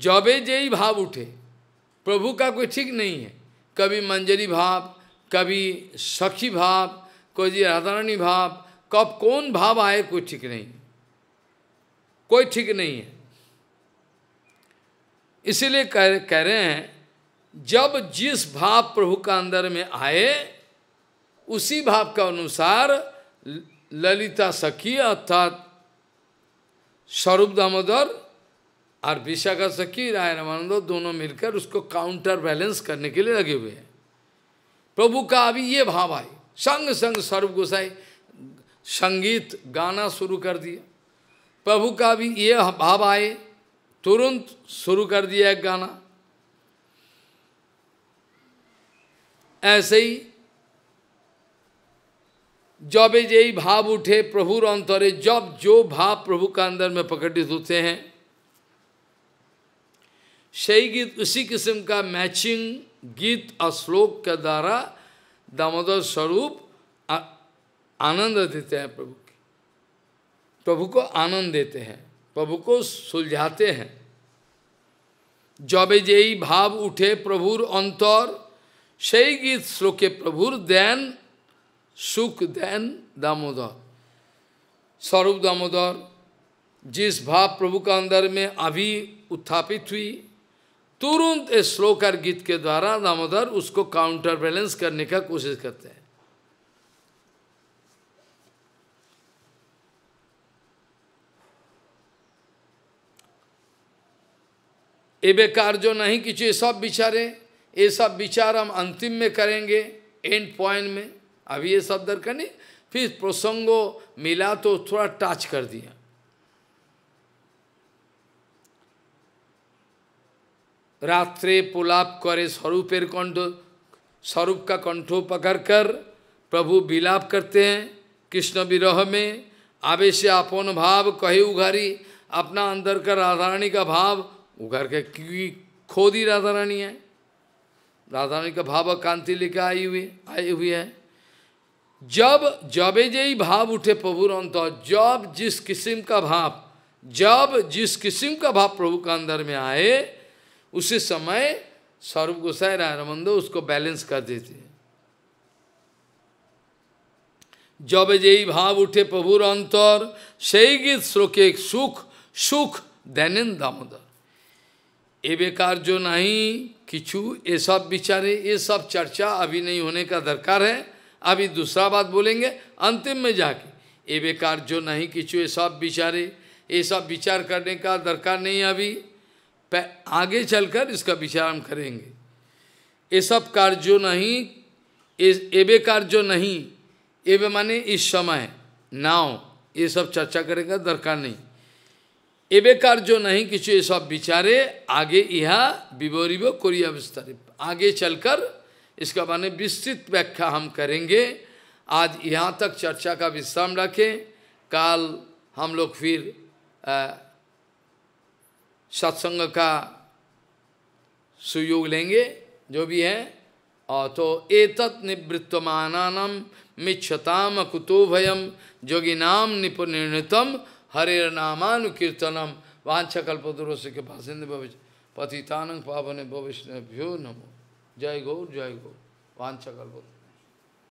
जबे जय भाव उठे प्रभु का कोई ठीक नहीं है कभी मंजरी भाव कभी सखी भाव कोई राधारणी भाव कब कौन भाव आए कोई ठीक नहीं कोई ठीक नहीं है इसीलिए कह, कह रहे हैं जब जिस भाव प्रभु का अंदर में आए उसी भाव के अनुसार ललिता सखी अर्थात स्वरूप दामोदर और विशाखा सखी राय रामानंद दोनों मिलकर उसको काउंटर बैलेंस करने के लिए लगे हुए हैं प्रभु का अभी ये भाव आई संग संग स्वरूप गोसाई संगीत गाना शुरू कर दिया प्रभु का भी ये भाव आए तुरंत शुरू कर दिया एक गाना ऐसे ही जब ये भाव उठे प्रभुर अंतरे जब जो भाव प्रभु का अंदर में प्रकटित होते हैं सही गीत उसी किस्म का मैचिंग गीत और श्लोक के द्वारा दामोदर स्वरूप आनंद देते हैं प्रभु के प्रभु को आनंद देते हैं प्रभु को सुलझाते हैं जब जेई भाव उठे प्रभुर अंतर सही गीत श्लोके प्रभुर दैन सुख दैन दामोदर स्वरूप दामोदर जिस भाव प्रभु का अंदर में अभी उत्थापित हुई तुरंत श्लोक और गीत के द्वारा दामोदर उसको काउंटर बैलेंस करने का कोशिश करते हैं बेकार जो नहीं किचु ये सब विचारें ये सब विचार हम अंतिम में करेंगे एंड पॉइंट में अभी ये सब दरकार नहीं फिर प्रसंगो मिला तो थोड़ा टच कर दिया रात्रे पुलाप करे स्वरूपेर कंठ स्वरूप का कंठो पकड़ कर प्रभु विलाप करते हैं कृष्ण विरह में आवेश अपन भाव कहे उघारी अपना अंदर का राधा रानी का भाव उघर के क्योंकि खोदी राधा रानी है राधा रानी का भाव कांति लेकर आई हुई आई हुई है जब जबेजयी भाव उठे प्रभुर अंतर जब जिस किस्म का भाव जब जिस किस्म का भाव प्रभु का अंदर में आए उसी समय स्वरूप गोसाई रामानंदो उसको बैलेंस कर देते हैं जब जयी भाव उठे प्रभुर अंतर गीत श्रोके सुख सुख সুখ दामोदर ए बेकार जो नहीं किचू ये सब विचारे ये सब चर्चा अभी नहीं होने का दरकार है अभी दूसरा बात बोलेंगे अंतिम में जाके ये बेकार जो नहीं किचु ये सब विचारे ये सब विचार करने का दरकार नहीं अभी आगे चलकर इसका विचार हम करेंगे ये सब कार्यो नहीं एवे कार्यो नहीं बे माने इस समय नाव ये सब चर्चा करेगा दरकार नहीं बेकार कार्यो नहीं किचु ये सब विचारे आगे यह विवरीव कोरिया विस्तारित आगे चलकर इसका माने विस्तृत व्याख्या हम करेंगे आज यहाँ तक चर्चा का विश्राम रखें काल हम लोग फिर सत्संग का सुयोग लेंगे जो भी है और तो एतत् निवृत्तमान मिच्छताम कुतुभयम जोगिनाम निपुनिर्णतम हरेर नामानुकीर्तनम वांछा के पास पतितानंग पावन भविष्य भ्यो नमो जय गौर जय गौर वांछा गर्भ